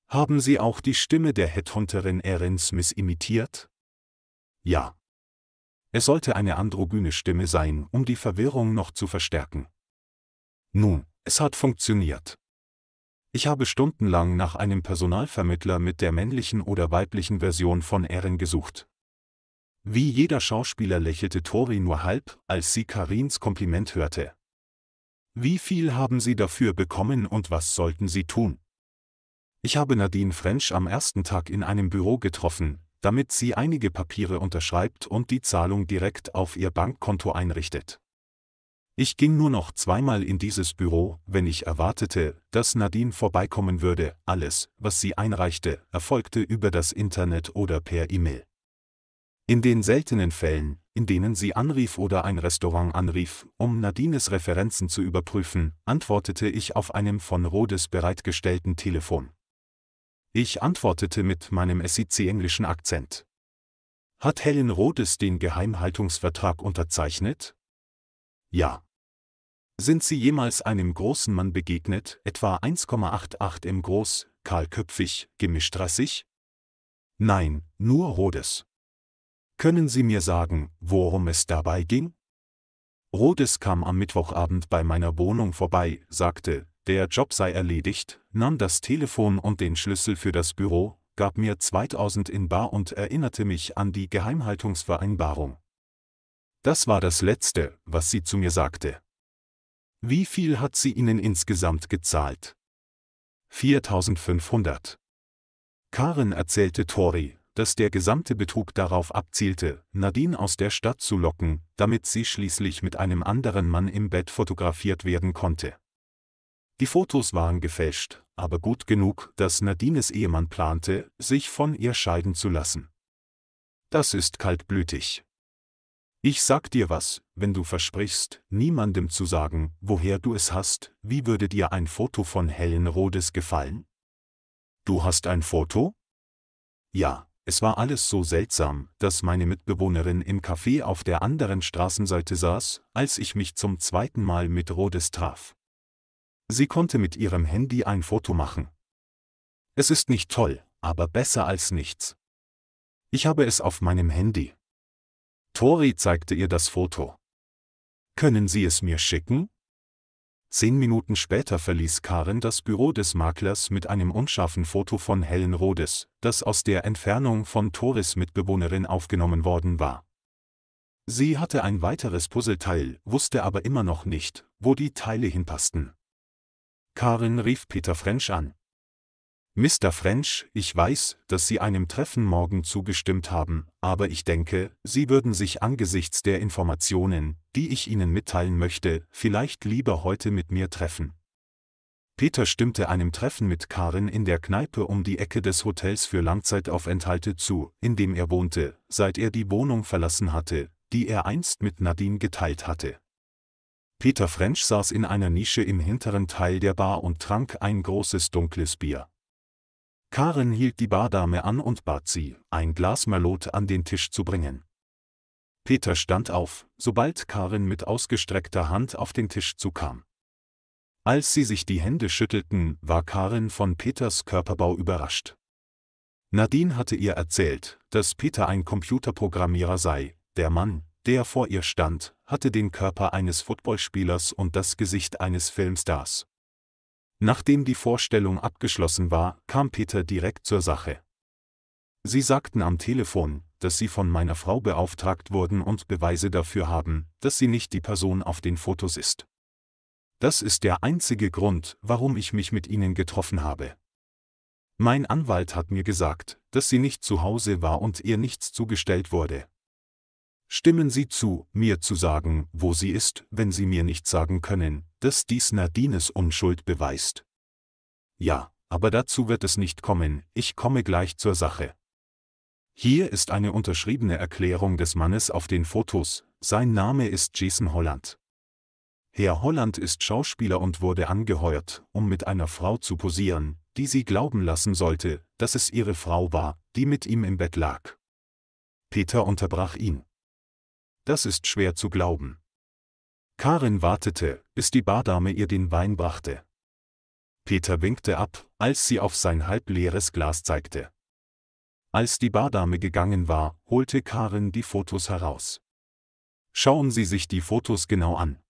Speaker 1: Haben Sie auch die Stimme der Headhunterin Erin Smith imitiert? Ja. Es sollte eine androgyne Stimme sein, um die Verwirrung noch zu verstärken. Nun, es hat funktioniert. Ich habe stundenlang nach einem Personalvermittler mit der männlichen oder weiblichen Version von Erin gesucht. Wie jeder Schauspieler lächelte Tori nur halb, als sie Karins Kompliment hörte. Wie viel haben Sie dafür bekommen und was sollten Sie tun? Ich habe Nadine French am ersten Tag in einem Büro getroffen, damit sie einige Papiere unterschreibt und die Zahlung direkt auf ihr Bankkonto einrichtet. Ich ging nur noch zweimal in dieses Büro, wenn ich erwartete, dass Nadine vorbeikommen würde, alles, was sie einreichte, erfolgte über das Internet oder per E-Mail. In den seltenen Fällen, in denen sie anrief oder ein Restaurant anrief, um Nadines Referenzen zu überprüfen, antwortete ich auf einem von Rhodes bereitgestellten Telefon. Ich antwortete mit meinem SIC-englischen Akzent. Hat Helen Rhodes den Geheimhaltungsvertrag unterzeichnet? Ja. Sind Sie jemals einem großen Mann begegnet, etwa 1,88 m groß, kahlköpfig, gemischtrassig? Nein, nur Rhodes. Können Sie mir sagen, worum es dabei ging? Rhodes kam am Mittwochabend bei meiner Wohnung vorbei, sagte, der Job sei erledigt, nahm das Telefon und den Schlüssel für das Büro, gab mir 2000 in Bar und erinnerte mich an die Geheimhaltungsvereinbarung. Das war das Letzte, was sie zu mir sagte. Wie viel hat sie Ihnen insgesamt gezahlt? 4500. Karen erzählte Tori, dass der gesamte Betrug darauf abzielte, Nadine aus der Stadt zu locken, damit sie schließlich mit einem anderen Mann im Bett fotografiert werden konnte. Die Fotos waren gefälscht, aber gut genug, dass Nadines Ehemann plante, sich von ihr scheiden zu lassen. Das ist kaltblütig. Ich sag dir was, wenn du versprichst, niemandem zu sagen, woher du es hast, wie würde dir ein Foto von Helen Rhodes gefallen? Du hast ein Foto? Ja, es war alles so seltsam, dass meine Mitbewohnerin im Café auf der anderen Straßenseite saß, als ich mich zum zweiten Mal mit Rhodes traf. Sie konnte mit ihrem Handy ein Foto machen. Es ist nicht toll, aber besser als nichts. Ich habe es auf meinem Handy. Tori zeigte ihr das Foto. Können Sie es mir schicken? Zehn Minuten später verließ Karen das Büro des Maklers mit einem unscharfen Foto von Helen Rhodes, das aus der Entfernung von Toris Mitbewohnerin aufgenommen worden war. Sie hatte ein weiteres Puzzleteil, wusste aber immer noch nicht, wo die Teile hinpassten. Karin rief Peter French an. Mr. French, ich weiß, dass Sie einem Treffen morgen zugestimmt haben, aber ich denke, Sie würden sich angesichts der Informationen, die ich Ihnen mitteilen möchte, vielleicht lieber heute mit mir treffen. Peter stimmte einem Treffen mit Karin in der Kneipe um die Ecke des Hotels für Langzeitaufenthalte zu, in dem er wohnte, seit er die Wohnung verlassen hatte, die er einst mit Nadine geteilt hatte. Peter French saß in einer Nische im hinteren Teil der Bar und trank ein großes dunkles Bier. Karin hielt die Bardame an und bat sie, ein Glas Merlot an den Tisch zu bringen. Peter stand auf, sobald Karin mit ausgestreckter Hand auf den Tisch zukam. Als sie sich die Hände schüttelten, war Karin von Peters Körperbau überrascht. Nadine hatte ihr erzählt, dass Peter ein Computerprogrammierer sei, der Mann, der vor ihr stand, hatte den Körper eines Footballspielers und das Gesicht eines Filmstars. Nachdem die Vorstellung abgeschlossen war, kam Peter direkt zur Sache. Sie sagten am Telefon, dass sie von meiner Frau beauftragt wurden und Beweise dafür haben, dass sie nicht die Person auf den Fotos ist. Das ist der einzige Grund, warum ich mich mit ihnen getroffen habe. Mein Anwalt hat mir gesagt, dass sie nicht zu Hause war und ihr nichts zugestellt wurde. Stimmen Sie zu, mir zu sagen, wo sie ist, wenn Sie mir nicht sagen können, dass dies Nadines Unschuld beweist. Ja, aber dazu wird es nicht kommen, ich komme gleich zur Sache. Hier ist eine unterschriebene Erklärung des Mannes auf den Fotos, sein Name ist Jason Holland. Herr Holland ist Schauspieler und wurde angeheuert, um mit einer Frau zu posieren, die sie glauben lassen sollte, dass es ihre Frau war, die mit ihm im Bett lag. Peter unterbrach ihn. Das ist schwer zu glauben. Karin wartete, bis die Bardame ihr den Wein brachte. Peter winkte ab, als sie auf sein halbleeres Glas zeigte. Als die Bardame gegangen war, holte Karin die Fotos heraus. Schauen Sie sich die Fotos genau an.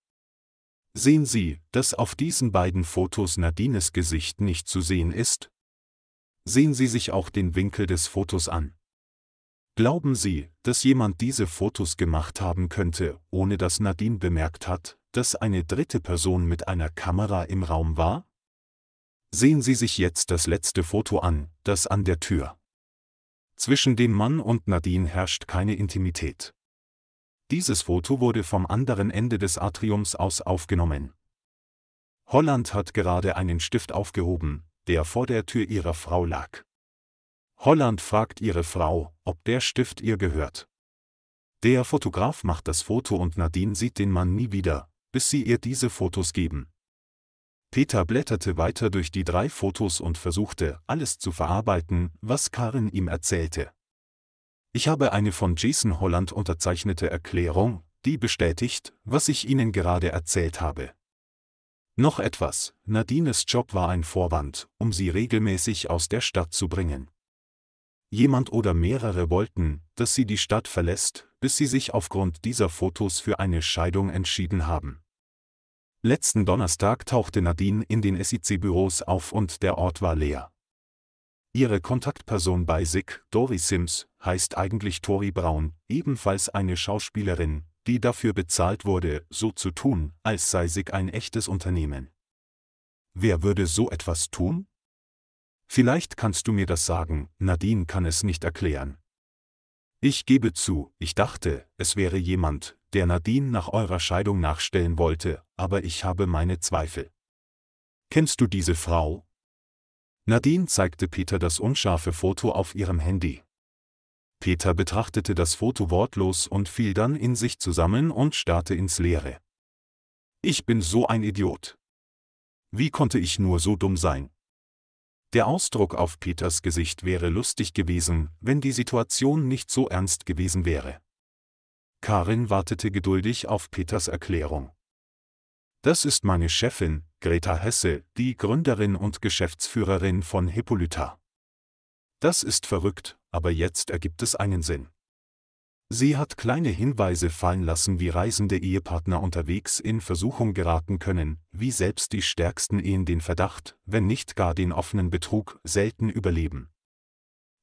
Speaker 1: Sehen Sie, dass auf diesen beiden Fotos Nadines Gesicht nicht zu sehen ist? Sehen Sie sich auch den Winkel des Fotos an. Glauben Sie, dass jemand diese Fotos gemacht haben könnte, ohne dass Nadine bemerkt hat, dass eine dritte Person mit einer Kamera im Raum war? Sehen Sie sich jetzt das letzte Foto an, das an der Tür. Zwischen dem Mann und Nadine herrscht keine Intimität. Dieses Foto wurde vom anderen Ende des Atriums aus aufgenommen. Holland hat gerade einen Stift aufgehoben, der vor der Tür ihrer Frau lag. Holland fragt ihre Frau, ob der Stift ihr gehört. Der Fotograf macht das Foto und Nadine sieht den Mann nie wieder, bis sie ihr diese Fotos geben. Peter blätterte weiter durch die drei Fotos und versuchte, alles zu verarbeiten, was Karin ihm erzählte. Ich habe eine von Jason Holland unterzeichnete Erklärung, die bestätigt, was ich Ihnen gerade erzählt habe. Noch etwas, Nadines Job war ein Vorwand, um sie regelmäßig aus der Stadt zu bringen. Jemand oder mehrere wollten, dass sie die Stadt verlässt, bis sie sich aufgrund dieser Fotos für eine Scheidung entschieden haben. Letzten Donnerstag tauchte Nadine in den SIC-Büros auf und der Ort war leer. Ihre Kontaktperson bei SIC, Dori Sims, heißt eigentlich Tori Braun, ebenfalls eine Schauspielerin, die dafür bezahlt wurde, so zu tun, als sei SIC ein echtes Unternehmen. Wer würde so etwas tun? Vielleicht kannst du mir das sagen, Nadine kann es nicht erklären. Ich gebe zu, ich dachte, es wäre jemand, der Nadine nach eurer Scheidung nachstellen wollte, aber ich habe meine Zweifel. Kennst du diese Frau? Nadine zeigte Peter das unscharfe Foto auf ihrem Handy. Peter betrachtete das Foto wortlos und fiel dann in sich zusammen und starrte ins Leere. Ich bin so ein Idiot. Wie konnte ich nur so dumm sein? Der Ausdruck auf Peters Gesicht wäre lustig gewesen, wenn die Situation nicht so ernst gewesen wäre. Karin wartete geduldig auf Peters Erklärung. Das ist meine Chefin, Greta Hesse, die Gründerin und Geschäftsführerin von Hippolyta. Das ist verrückt, aber jetzt ergibt es einen Sinn. Sie hat kleine Hinweise fallen lassen, wie reisende Ehepartner unterwegs in Versuchung geraten können, wie selbst die stärksten Ehen den Verdacht, wenn nicht gar den offenen Betrug, selten überleben.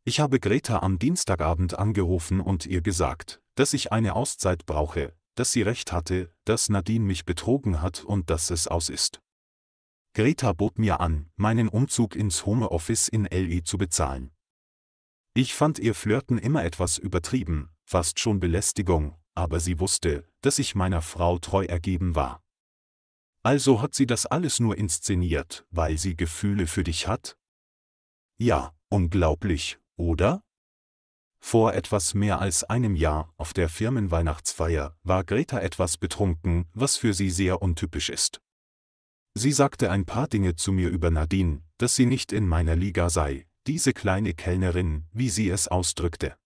Speaker 1: Ich habe Greta am Dienstagabend angerufen und ihr gesagt, dass ich eine Auszeit brauche, dass sie recht hatte, dass Nadine mich betrogen hat und dass es aus ist. Greta bot mir an, meinen Umzug ins Homeoffice in LE zu bezahlen. Ich fand ihr Flirten immer etwas übertrieben, fast schon Belästigung, aber sie wusste, dass ich meiner Frau treu ergeben war. Also hat sie das alles nur inszeniert, weil sie Gefühle für dich hat? Ja, unglaublich, oder? Vor etwas mehr als einem Jahr, auf der Firmenweihnachtsfeier, war Greta etwas betrunken, was für sie sehr untypisch ist. Sie sagte ein paar Dinge zu mir über Nadine, dass sie nicht in meiner Liga sei, diese kleine Kellnerin, wie sie es ausdrückte.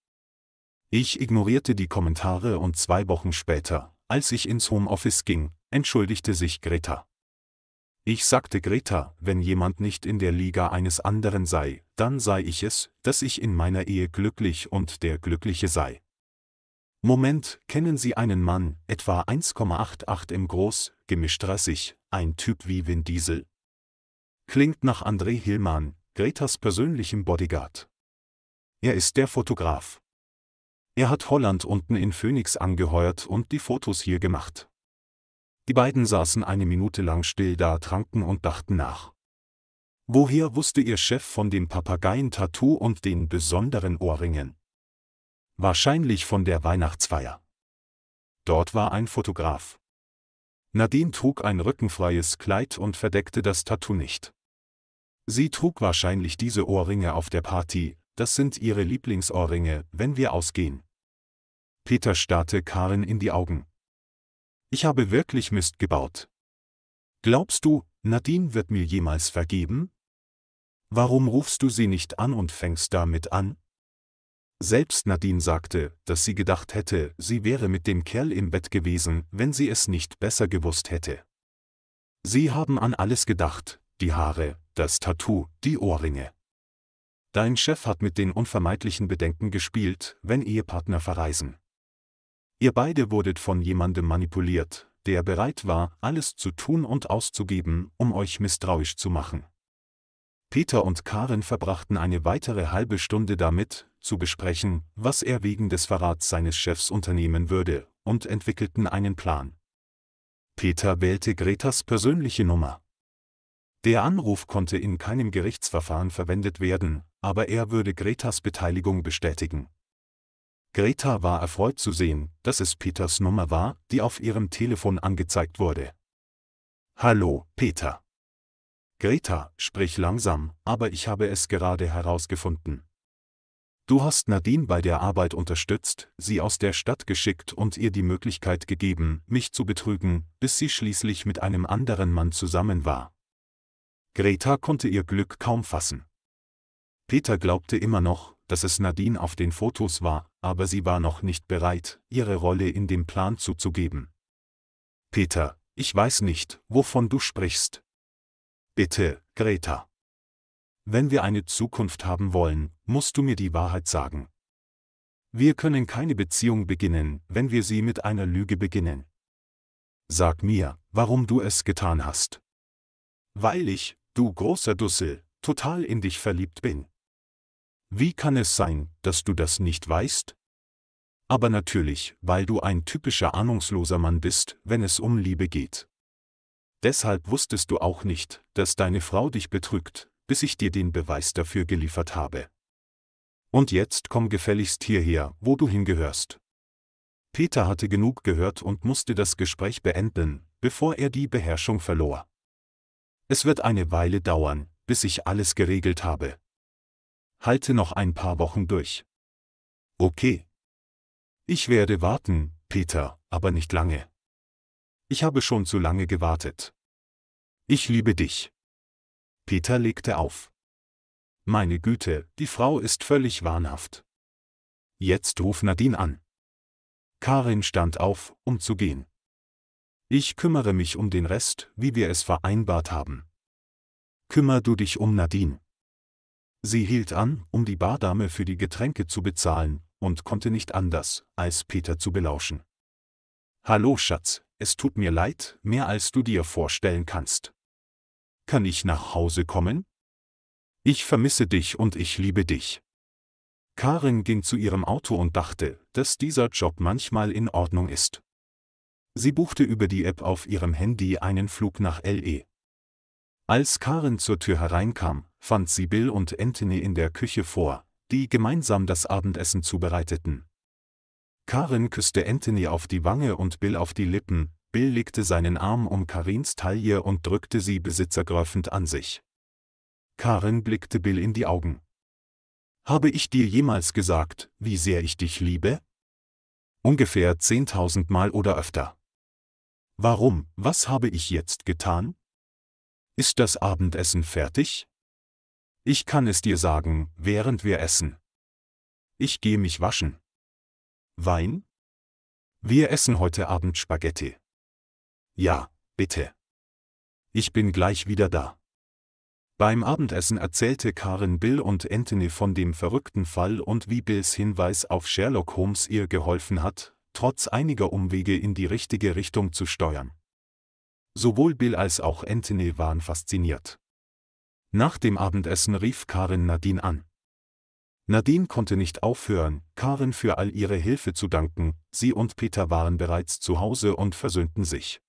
Speaker 1: Ich ignorierte die Kommentare und zwei Wochen später, als ich ins Homeoffice ging, entschuldigte sich Greta. Ich sagte Greta, wenn jemand nicht in der Liga eines anderen sei, dann sei ich es, dass ich in meiner Ehe glücklich und der Glückliche sei. Moment, kennen Sie einen Mann, etwa 1,88 im Groß, gemischt rassig, ein Typ wie Vin Diesel? Klingt nach André Hillmann, Gretas persönlichem Bodyguard. Er ist der Fotograf. Er hat Holland unten in Phoenix angeheuert und die Fotos hier gemacht. Die beiden saßen eine Minute lang still da, tranken und dachten nach. Woher wusste ihr Chef von dem Papageien-Tattoo und den besonderen Ohrringen? Wahrscheinlich von der Weihnachtsfeier. Dort war ein Fotograf. Nadine trug ein rückenfreies Kleid und verdeckte das Tattoo nicht. Sie trug wahrscheinlich diese Ohrringe auf der Party, das sind ihre Lieblingsohrringe, wenn wir ausgehen. Peter starrte Karin in die Augen. Ich habe wirklich Mist gebaut. Glaubst du, Nadine wird mir jemals vergeben? Warum rufst du sie nicht an und fängst damit an? Selbst Nadine sagte, dass sie gedacht hätte, sie wäre mit dem Kerl im Bett gewesen, wenn sie es nicht besser gewusst hätte. Sie haben an alles gedacht, die Haare, das Tattoo, die Ohrringe. Dein Chef hat mit den unvermeidlichen Bedenken gespielt, wenn Ehepartner verreisen. Ihr beide wurdet von jemandem manipuliert, der bereit war, alles zu tun und auszugeben, um euch misstrauisch zu machen. Peter und Karen verbrachten eine weitere halbe Stunde damit, zu besprechen, was er wegen des Verrats seines Chefs unternehmen würde, und entwickelten einen Plan. Peter wählte Gretas persönliche Nummer. Der Anruf konnte in keinem Gerichtsverfahren verwendet werden, aber er würde Gretas Beteiligung bestätigen. Greta war erfreut zu sehen, dass es Peters Nummer war, die auf ihrem Telefon angezeigt wurde. Hallo, Peter. Greta, sprich langsam, aber ich habe es gerade herausgefunden. Du hast Nadine bei der Arbeit unterstützt, sie aus der Stadt geschickt und ihr die Möglichkeit gegeben, mich zu betrügen, bis sie schließlich mit einem anderen Mann zusammen war. Greta konnte ihr Glück kaum fassen. Peter glaubte immer noch, dass es Nadine auf den Fotos war, aber sie war noch nicht bereit, ihre Rolle in dem Plan zuzugeben. Peter, ich weiß nicht, wovon du sprichst. Bitte, Greta. Wenn wir eine Zukunft haben wollen, musst du mir die Wahrheit sagen. Wir können keine Beziehung beginnen, wenn wir sie mit einer Lüge beginnen. Sag mir, warum du es getan hast. Weil ich, du großer Dussel, total in dich verliebt bin. Wie kann es sein, dass du das nicht weißt? aber natürlich, weil du ein typischer ahnungsloser Mann bist, wenn es um Liebe geht. Deshalb wusstest du auch nicht, dass deine Frau dich betrügt, bis ich dir den Beweis dafür geliefert habe. Und jetzt komm gefälligst hierher, wo du hingehörst. Peter hatte genug gehört und musste das Gespräch beenden, bevor er die Beherrschung verlor. Es wird eine Weile dauern, bis ich alles geregelt habe. Halte noch ein paar Wochen durch. Okay. Ich werde warten, Peter, aber nicht lange. Ich habe schon zu lange gewartet. Ich liebe dich. Peter legte auf. Meine Güte, die Frau ist völlig wahnhaft. Jetzt ruf Nadine an. Karin stand auf, um zu gehen. Ich kümmere mich um den Rest, wie wir es vereinbart haben. Kümmer du dich um Nadine. Sie hielt an, um die Bardame für die Getränke zu bezahlen, und konnte nicht anders, als Peter zu belauschen. Hallo Schatz, es tut mir leid, mehr als du dir vorstellen kannst. Kann ich nach Hause kommen? Ich vermisse dich und ich liebe dich. Karin ging zu ihrem Auto und dachte, dass dieser Job manchmal in Ordnung ist. Sie buchte über die App auf ihrem Handy einen Flug nach LE. Als Karin zur Tür hereinkam, fand sie Bill und Anthony in der Küche vor, die gemeinsam das Abendessen zubereiteten. Karin küsste Anthony auf die Wange und Bill auf die Lippen, Bill legte seinen Arm um Karins Taille und drückte sie besitzergreifend an sich. Karin blickte Bill in die Augen. Habe ich dir jemals gesagt, wie sehr ich dich liebe? Ungefähr zehntausendmal oder öfter. Warum, was habe ich jetzt getan? Ist das Abendessen fertig? Ich kann es dir sagen, während wir essen. Ich gehe mich waschen. Wein? Wir essen heute Abend Spaghetti. Ja, bitte. Ich bin gleich wieder da. Beim Abendessen erzählte Karin Bill und Anthony von dem verrückten Fall und wie Bills Hinweis auf Sherlock Holmes ihr geholfen hat, trotz einiger Umwege in die richtige Richtung zu steuern. Sowohl Bill als auch Anthony waren fasziniert. Nach dem Abendessen rief Karin Nadine an. Nadine konnte nicht aufhören, Karin für all ihre Hilfe zu danken, sie und Peter waren bereits zu Hause und versöhnten sich.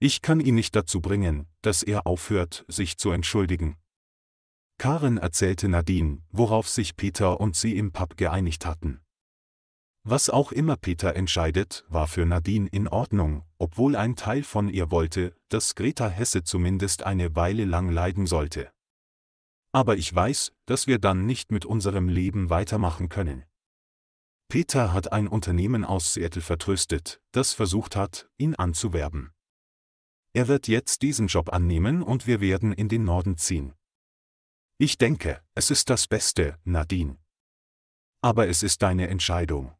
Speaker 1: Ich kann ihn nicht dazu bringen, dass er aufhört, sich zu entschuldigen. Karin erzählte Nadine, worauf sich Peter und sie im Pub geeinigt hatten. Was auch immer Peter entscheidet, war für Nadine in Ordnung, obwohl ein Teil von ihr wollte, dass Greta Hesse zumindest eine Weile lang leiden sollte. Aber ich weiß, dass wir dann nicht mit unserem Leben weitermachen können. Peter hat ein Unternehmen aus Seattle vertröstet, das versucht hat, ihn anzuwerben. Er wird jetzt diesen Job annehmen und wir werden in den Norden ziehen. Ich denke, es ist das Beste, Nadine. Aber es ist deine Entscheidung.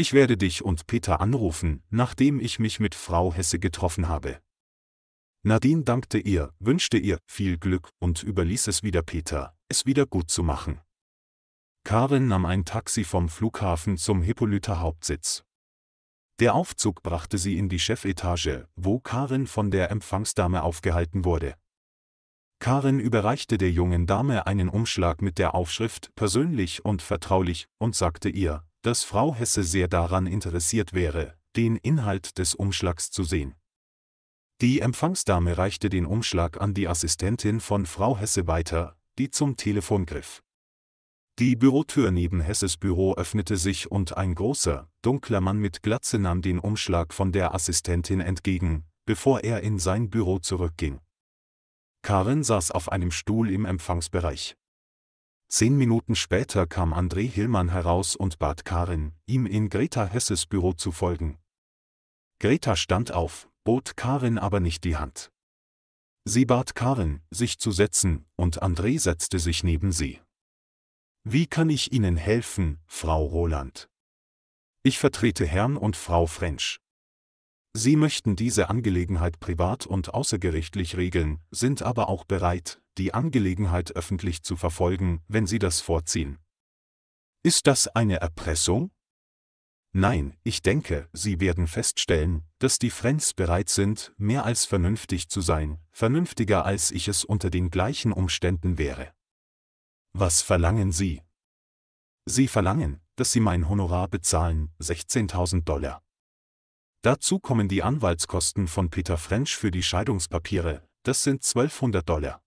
Speaker 1: Ich werde dich und Peter anrufen, nachdem ich mich mit Frau Hesse getroffen habe. Nadine dankte ihr, wünschte ihr viel Glück und überließ es wieder Peter, es wieder gut zu machen. Karin nahm ein Taxi vom Flughafen zum Hippolyter Hauptsitz. Der Aufzug brachte sie in die Chefetage, wo Karin von der Empfangsdame aufgehalten wurde. Karin überreichte der jungen Dame einen Umschlag mit der Aufschrift persönlich und vertraulich und sagte ihr, dass Frau Hesse sehr daran interessiert wäre, den Inhalt des Umschlags zu sehen. Die Empfangsdame reichte den Umschlag an die Assistentin von Frau Hesse weiter, die zum Telefon griff. Die Bürotür neben Hesses Büro öffnete sich und ein großer, dunkler Mann mit Glatze nahm den Umschlag von der Assistentin entgegen, bevor er in sein Büro zurückging. Karin saß auf einem Stuhl im Empfangsbereich. Zehn Minuten später kam André Hillmann heraus und bat Karin, ihm in Greta Hesses Büro zu folgen. Greta stand auf, bot Karin aber nicht die Hand. Sie bat Karin, sich zu setzen, und André setzte sich neben sie. Wie kann ich Ihnen helfen, Frau Roland? Ich vertrete Herrn und Frau French. Sie möchten diese Angelegenheit privat und außergerichtlich regeln, sind aber auch bereit, die Angelegenheit öffentlich zu verfolgen, wenn Sie das vorziehen. Ist das eine Erpressung? Nein, ich denke, Sie werden feststellen, dass die Friends bereit sind, mehr als vernünftig zu sein, vernünftiger als ich es unter den gleichen Umständen wäre. Was verlangen Sie? Sie verlangen, dass Sie mein Honorar bezahlen, 16.000 Dollar. Dazu kommen die Anwaltskosten von Peter French für die Scheidungspapiere, das sind 1200 Dollar.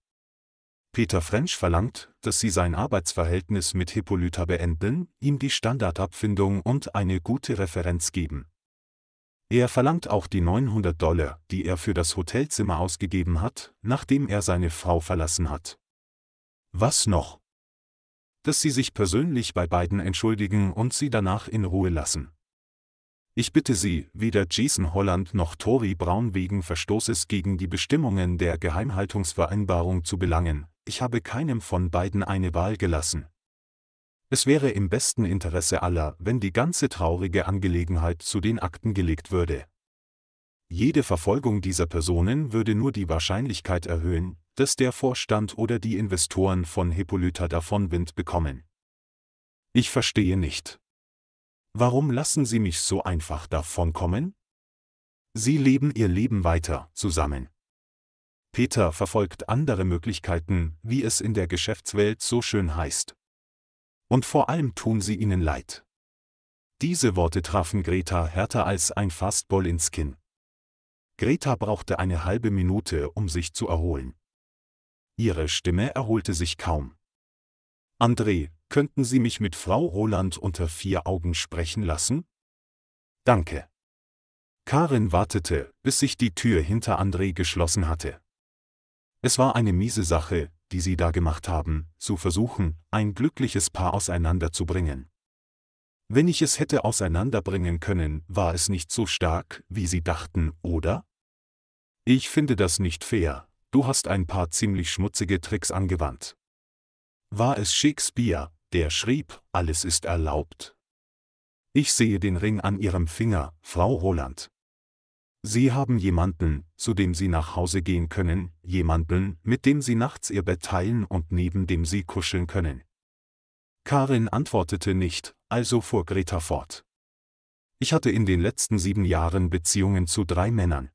Speaker 1: Peter French verlangt, dass sie sein Arbeitsverhältnis mit Hippolyta beenden, ihm die Standardabfindung und eine gute Referenz geben. Er verlangt auch die 900 Dollar, die er für das Hotelzimmer ausgegeben hat, nachdem er seine Frau verlassen hat. Was noch? Dass sie sich persönlich bei beiden entschuldigen und sie danach in Ruhe lassen. Ich bitte Sie, weder Jason Holland noch Tori Braun wegen Verstoßes gegen die Bestimmungen der Geheimhaltungsvereinbarung zu belangen, ich habe keinem von beiden eine Wahl gelassen. Es wäre im besten Interesse aller, wenn die ganze traurige Angelegenheit zu den Akten gelegt würde. Jede Verfolgung dieser Personen würde nur die Wahrscheinlichkeit erhöhen, dass der Vorstand oder die Investoren von Hippolyta davon Wind bekommen. Ich verstehe nicht, Warum lassen Sie mich so einfach davonkommen? Sie leben ihr Leben weiter zusammen. Peter verfolgt andere Möglichkeiten, wie es in der Geschäftswelt so schön heißt. Und vor allem tun sie ihnen leid. Diese Worte trafen Greta härter als ein Fastball ins Kinn. Greta brauchte eine halbe Minute, um sich zu erholen. Ihre Stimme erholte sich kaum. André, Könnten Sie mich mit Frau Roland unter vier Augen sprechen lassen? Danke. Karin wartete, bis sich die Tür hinter André geschlossen hatte. Es war eine miese Sache, die sie da gemacht haben, zu versuchen, ein glückliches Paar auseinanderzubringen. Wenn ich es hätte auseinanderbringen können, war es nicht so stark, wie sie dachten, oder? Ich finde das nicht fair, du hast ein paar ziemlich schmutzige Tricks angewandt. War es Shakespeare, der schrieb, alles ist erlaubt. Ich sehe den Ring an Ihrem Finger, Frau Roland. Sie haben jemanden, zu dem Sie nach Hause gehen können, jemanden, mit dem Sie nachts Ihr Bett teilen und neben dem Sie kuscheln können. Karin antwortete nicht, also fuhr Greta fort. Ich hatte in den letzten sieben Jahren Beziehungen zu drei Männern.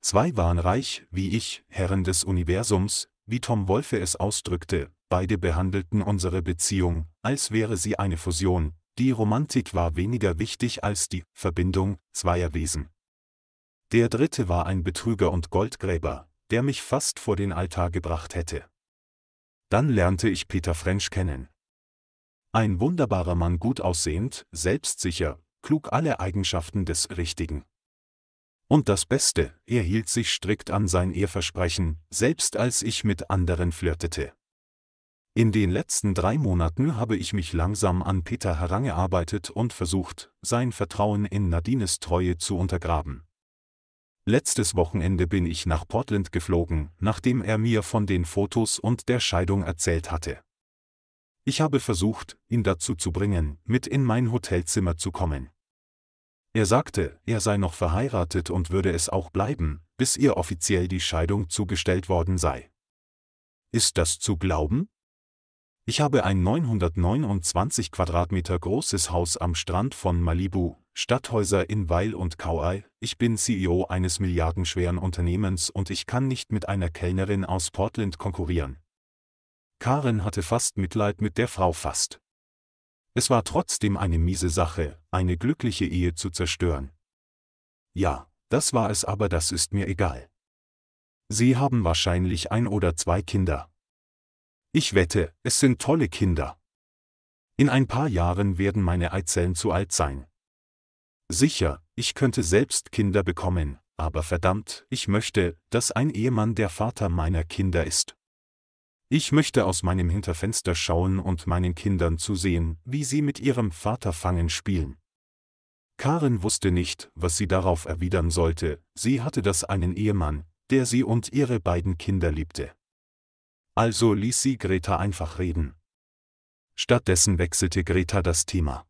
Speaker 1: Zwei waren reich, wie ich, Herren des Universums, wie Tom Wolfe es ausdrückte, beide behandelten unsere Beziehung, als wäre sie eine Fusion, die Romantik war weniger wichtig als die Verbindung zweier Wesen. Der dritte war ein Betrüger und Goldgräber, der mich fast vor den Altar gebracht hätte. Dann lernte ich Peter French kennen. Ein wunderbarer Mann gut aussehend, selbstsicher, klug alle Eigenschaften des Richtigen. Und das Beste, er hielt sich strikt an sein Eheversprechen, selbst als ich mit anderen flirtete. In den letzten drei Monaten habe ich mich langsam an Peter herangearbeitet und versucht, sein Vertrauen in Nadines Treue zu untergraben. Letztes Wochenende bin ich nach Portland geflogen, nachdem er mir von den Fotos und der Scheidung erzählt hatte. Ich habe versucht, ihn dazu zu bringen, mit in mein Hotelzimmer zu kommen. Er sagte, er sei noch verheiratet und würde es auch bleiben, bis ihr offiziell die Scheidung zugestellt worden sei. Ist das zu glauben? Ich habe ein 929 Quadratmeter großes Haus am Strand von Malibu, Stadthäuser in Weil und Kauai, ich bin CEO eines milliardenschweren Unternehmens und ich kann nicht mit einer Kellnerin aus Portland konkurrieren. Karen hatte fast Mitleid mit der Frau fast. Es war trotzdem eine miese Sache, eine glückliche Ehe zu zerstören. Ja, das war es aber das ist mir egal. Sie haben wahrscheinlich ein oder zwei Kinder. Ich wette, es sind tolle Kinder. In ein paar Jahren werden meine Eizellen zu alt sein. Sicher, ich könnte selbst Kinder bekommen, aber verdammt, ich möchte, dass ein Ehemann der Vater meiner Kinder ist. Ich möchte aus meinem Hinterfenster schauen und meinen Kindern zusehen, wie sie mit ihrem Vater fangen spielen. Karin wusste nicht, was sie darauf erwidern sollte, sie hatte das einen Ehemann, der sie und ihre beiden Kinder liebte. Also ließ sie Greta einfach reden. Stattdessen wechselte Greta das Thema.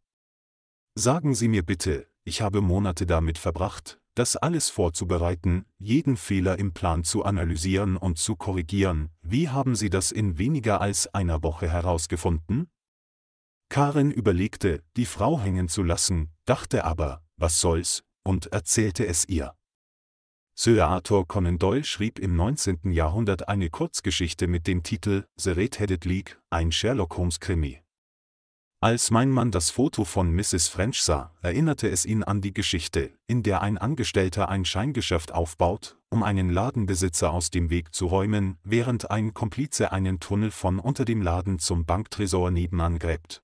Speaker 1: Sagen Sie mir bitte, ich habe Monate damit verbracht, das alles vorzubereiten, jeden Fehler im Plan zu analysieren und zu korrigieren. Wie haben Sie das in weniger als einer Woche herausgefunden? Karen überlegte, die Frau hängen zu lassen, dachte aber, was soll's, und erzählte es ihr. Sir Arthur Conan Doyle schrieb im 19. Jahrhundert eine Kurzgeschichte mit dem Titel The Red-Headed League, ein Sherlock Holmes-Krimi. Als mein Mann das Foto von Mrs. French sah, erinnerte es ihn an die Geschichte, in der ein Angestellter ein Scheingeschäft aufbaut, um einen Ladenbesitzer aus dem Weg zu räumen, während ein Komplize einen Tunnel von unter dem Laden zum Banktresor nebenan gräbt.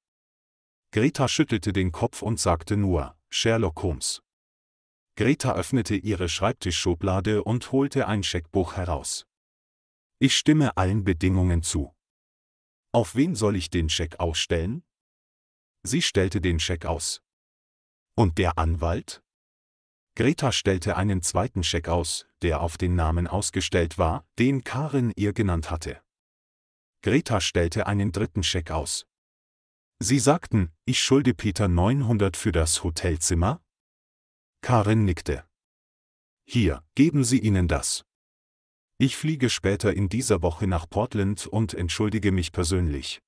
Speaker 1: Greta schüttelte den Kopf und sagte nur, Sherlock Holmes. Greta öffnete ihre Schreibtischschublade und holte ein Scheckbuch heraus. Ich stimme allen Bedingungen zu. Auf wen soll ich den Scheck ausstellen? Sie stellte den Scheck aus. Und der Anwalt? Greta stellte einen zweiten Scheck aus, der auf den Namen ausgestellt war, den Karin ihr genannt hatte. Greta stellte einen dritten Scheck aus. Sie sagten, ich schulde Peter 900 für das Hotelzimmer? Karin nickte. Hier, geben Sie ihnen das. Ich fliege später in dieser Woche nach Portland und entschuldige mich persönlich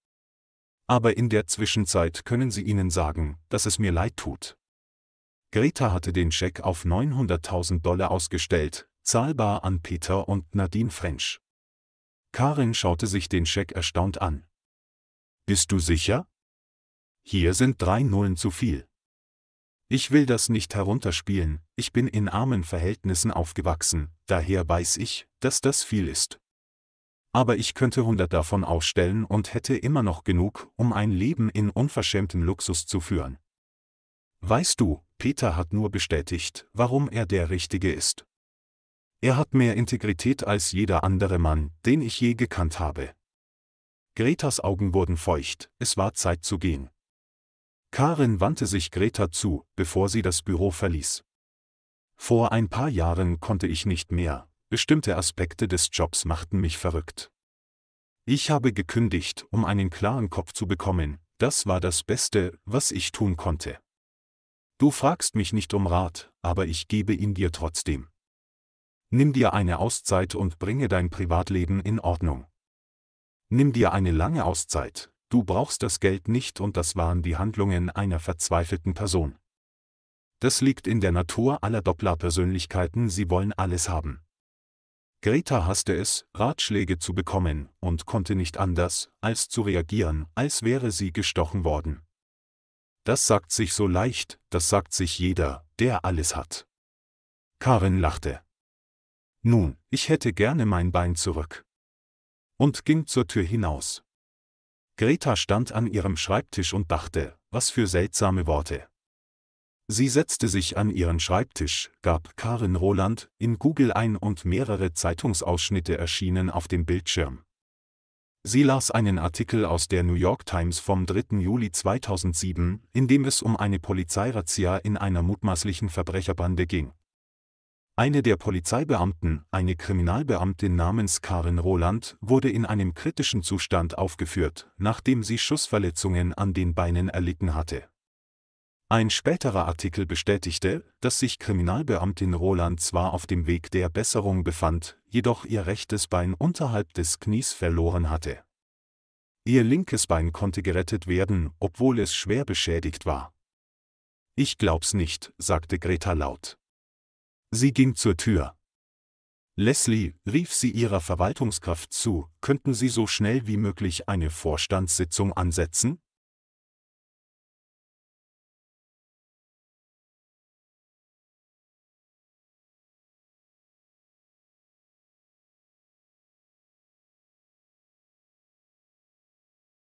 Speaker 1: aber in der Zwischenzeit können sie ihnen sagen, dass es mir leid tut. Greta hatte den Scheck auf 900.000 Dollar ausgestellt, zahlbar an Peter und Nadine French. Karin schaute sich den Scheck erstaunt an. Bist du sicher? Hier sind drei Nullen zu viel. Ich will das nicht herunterspielen, ich bin in armen Verhältnissen aufgewachsen, daher weiß ich, dass das viel ist aber ich könnte hundert davon aufstellen und hätte immer noch genug, um ein Leben in unverschämtem Luxus zu führen. Weißt du, Peter hat nur bestätigt, warum er der Richtige ist. Er hat mehr Integrität als jeder andere Mann, den ich je gekannt habe. Gretas Augen wurden feucht, es war Zeit zu gehen. Karin wandte sich Greta zu, bevor sie das Büro verließ. Vor ein paar Jahren konnte ich nicht mehr, Bestimmte Aspekte des Jobs machten mich verrückt. Ich habe gekündigt, um einen klaren Kopf zu bekommen, das war das Beste, was ich tun konnte. Du fragst mich nicht um Rat, aber ich gebe ihn dir trotzdem. Nimm dir eine Auszeit und bringe dein Privatleben in Ordnung. Nimm dir eine lange Auszeit, du brauchst das Geld nicht und das waren die Handlungen einer verzweifelten Person. Das liegt in der Natur aller Dopplerpersönlichkeiten, sie wollen alles haben. Greta hasste es, Ratschläge zu bekommen, und konnte nicht anders, als zu reagieren, als wäre sie gestochen worden. Das sagt sich so leicht, das sagt sich jeder, der alles hat. Karin lachte. Nun, ich hätte gerne mein Bein zurück. Und ging zur Tür hinaus. Greta stand an ihrem Schreibtisch und dachte, was für seltsame Worte. Sie setzte sich an ihren Schreibtisch, gab Karin Roland in Google ein und mehrere Zeitungsausschnitte erschienen auf dem Bildschirm. Sie las einen Artikel aus der New York Times vom 3. Juli 2007, in dem es um eine Polizeirazzia in einer mutmaßlichen Verbrecherbande ging. Eine der Polizeibeamten, eine Kriminalbeamtin namens Karin Roland, wurde in einem kritischen Zustand aufgeführt, nachdem sie Schussverletzungen an den Beinen erlitten hatte ein späterer Artikel bestätigte, dass sich Kriminalbeamtin Roland zwar auf dem Weg der Besserung befand, jedoch ihr rechtes Bein unterhalb des Knies verloren hatte. Ihr linkes Bein konnte gerettet werden, obwohl es schwer beschädigt war. Ich glaub's nicht, sagte Greta laut. Sie ging zur Tür. Leslie, rief sie ihrer Verwaltungskraft zu, könnten Sie so schnell wie möglich eine Vorstandssitzung ansetzen?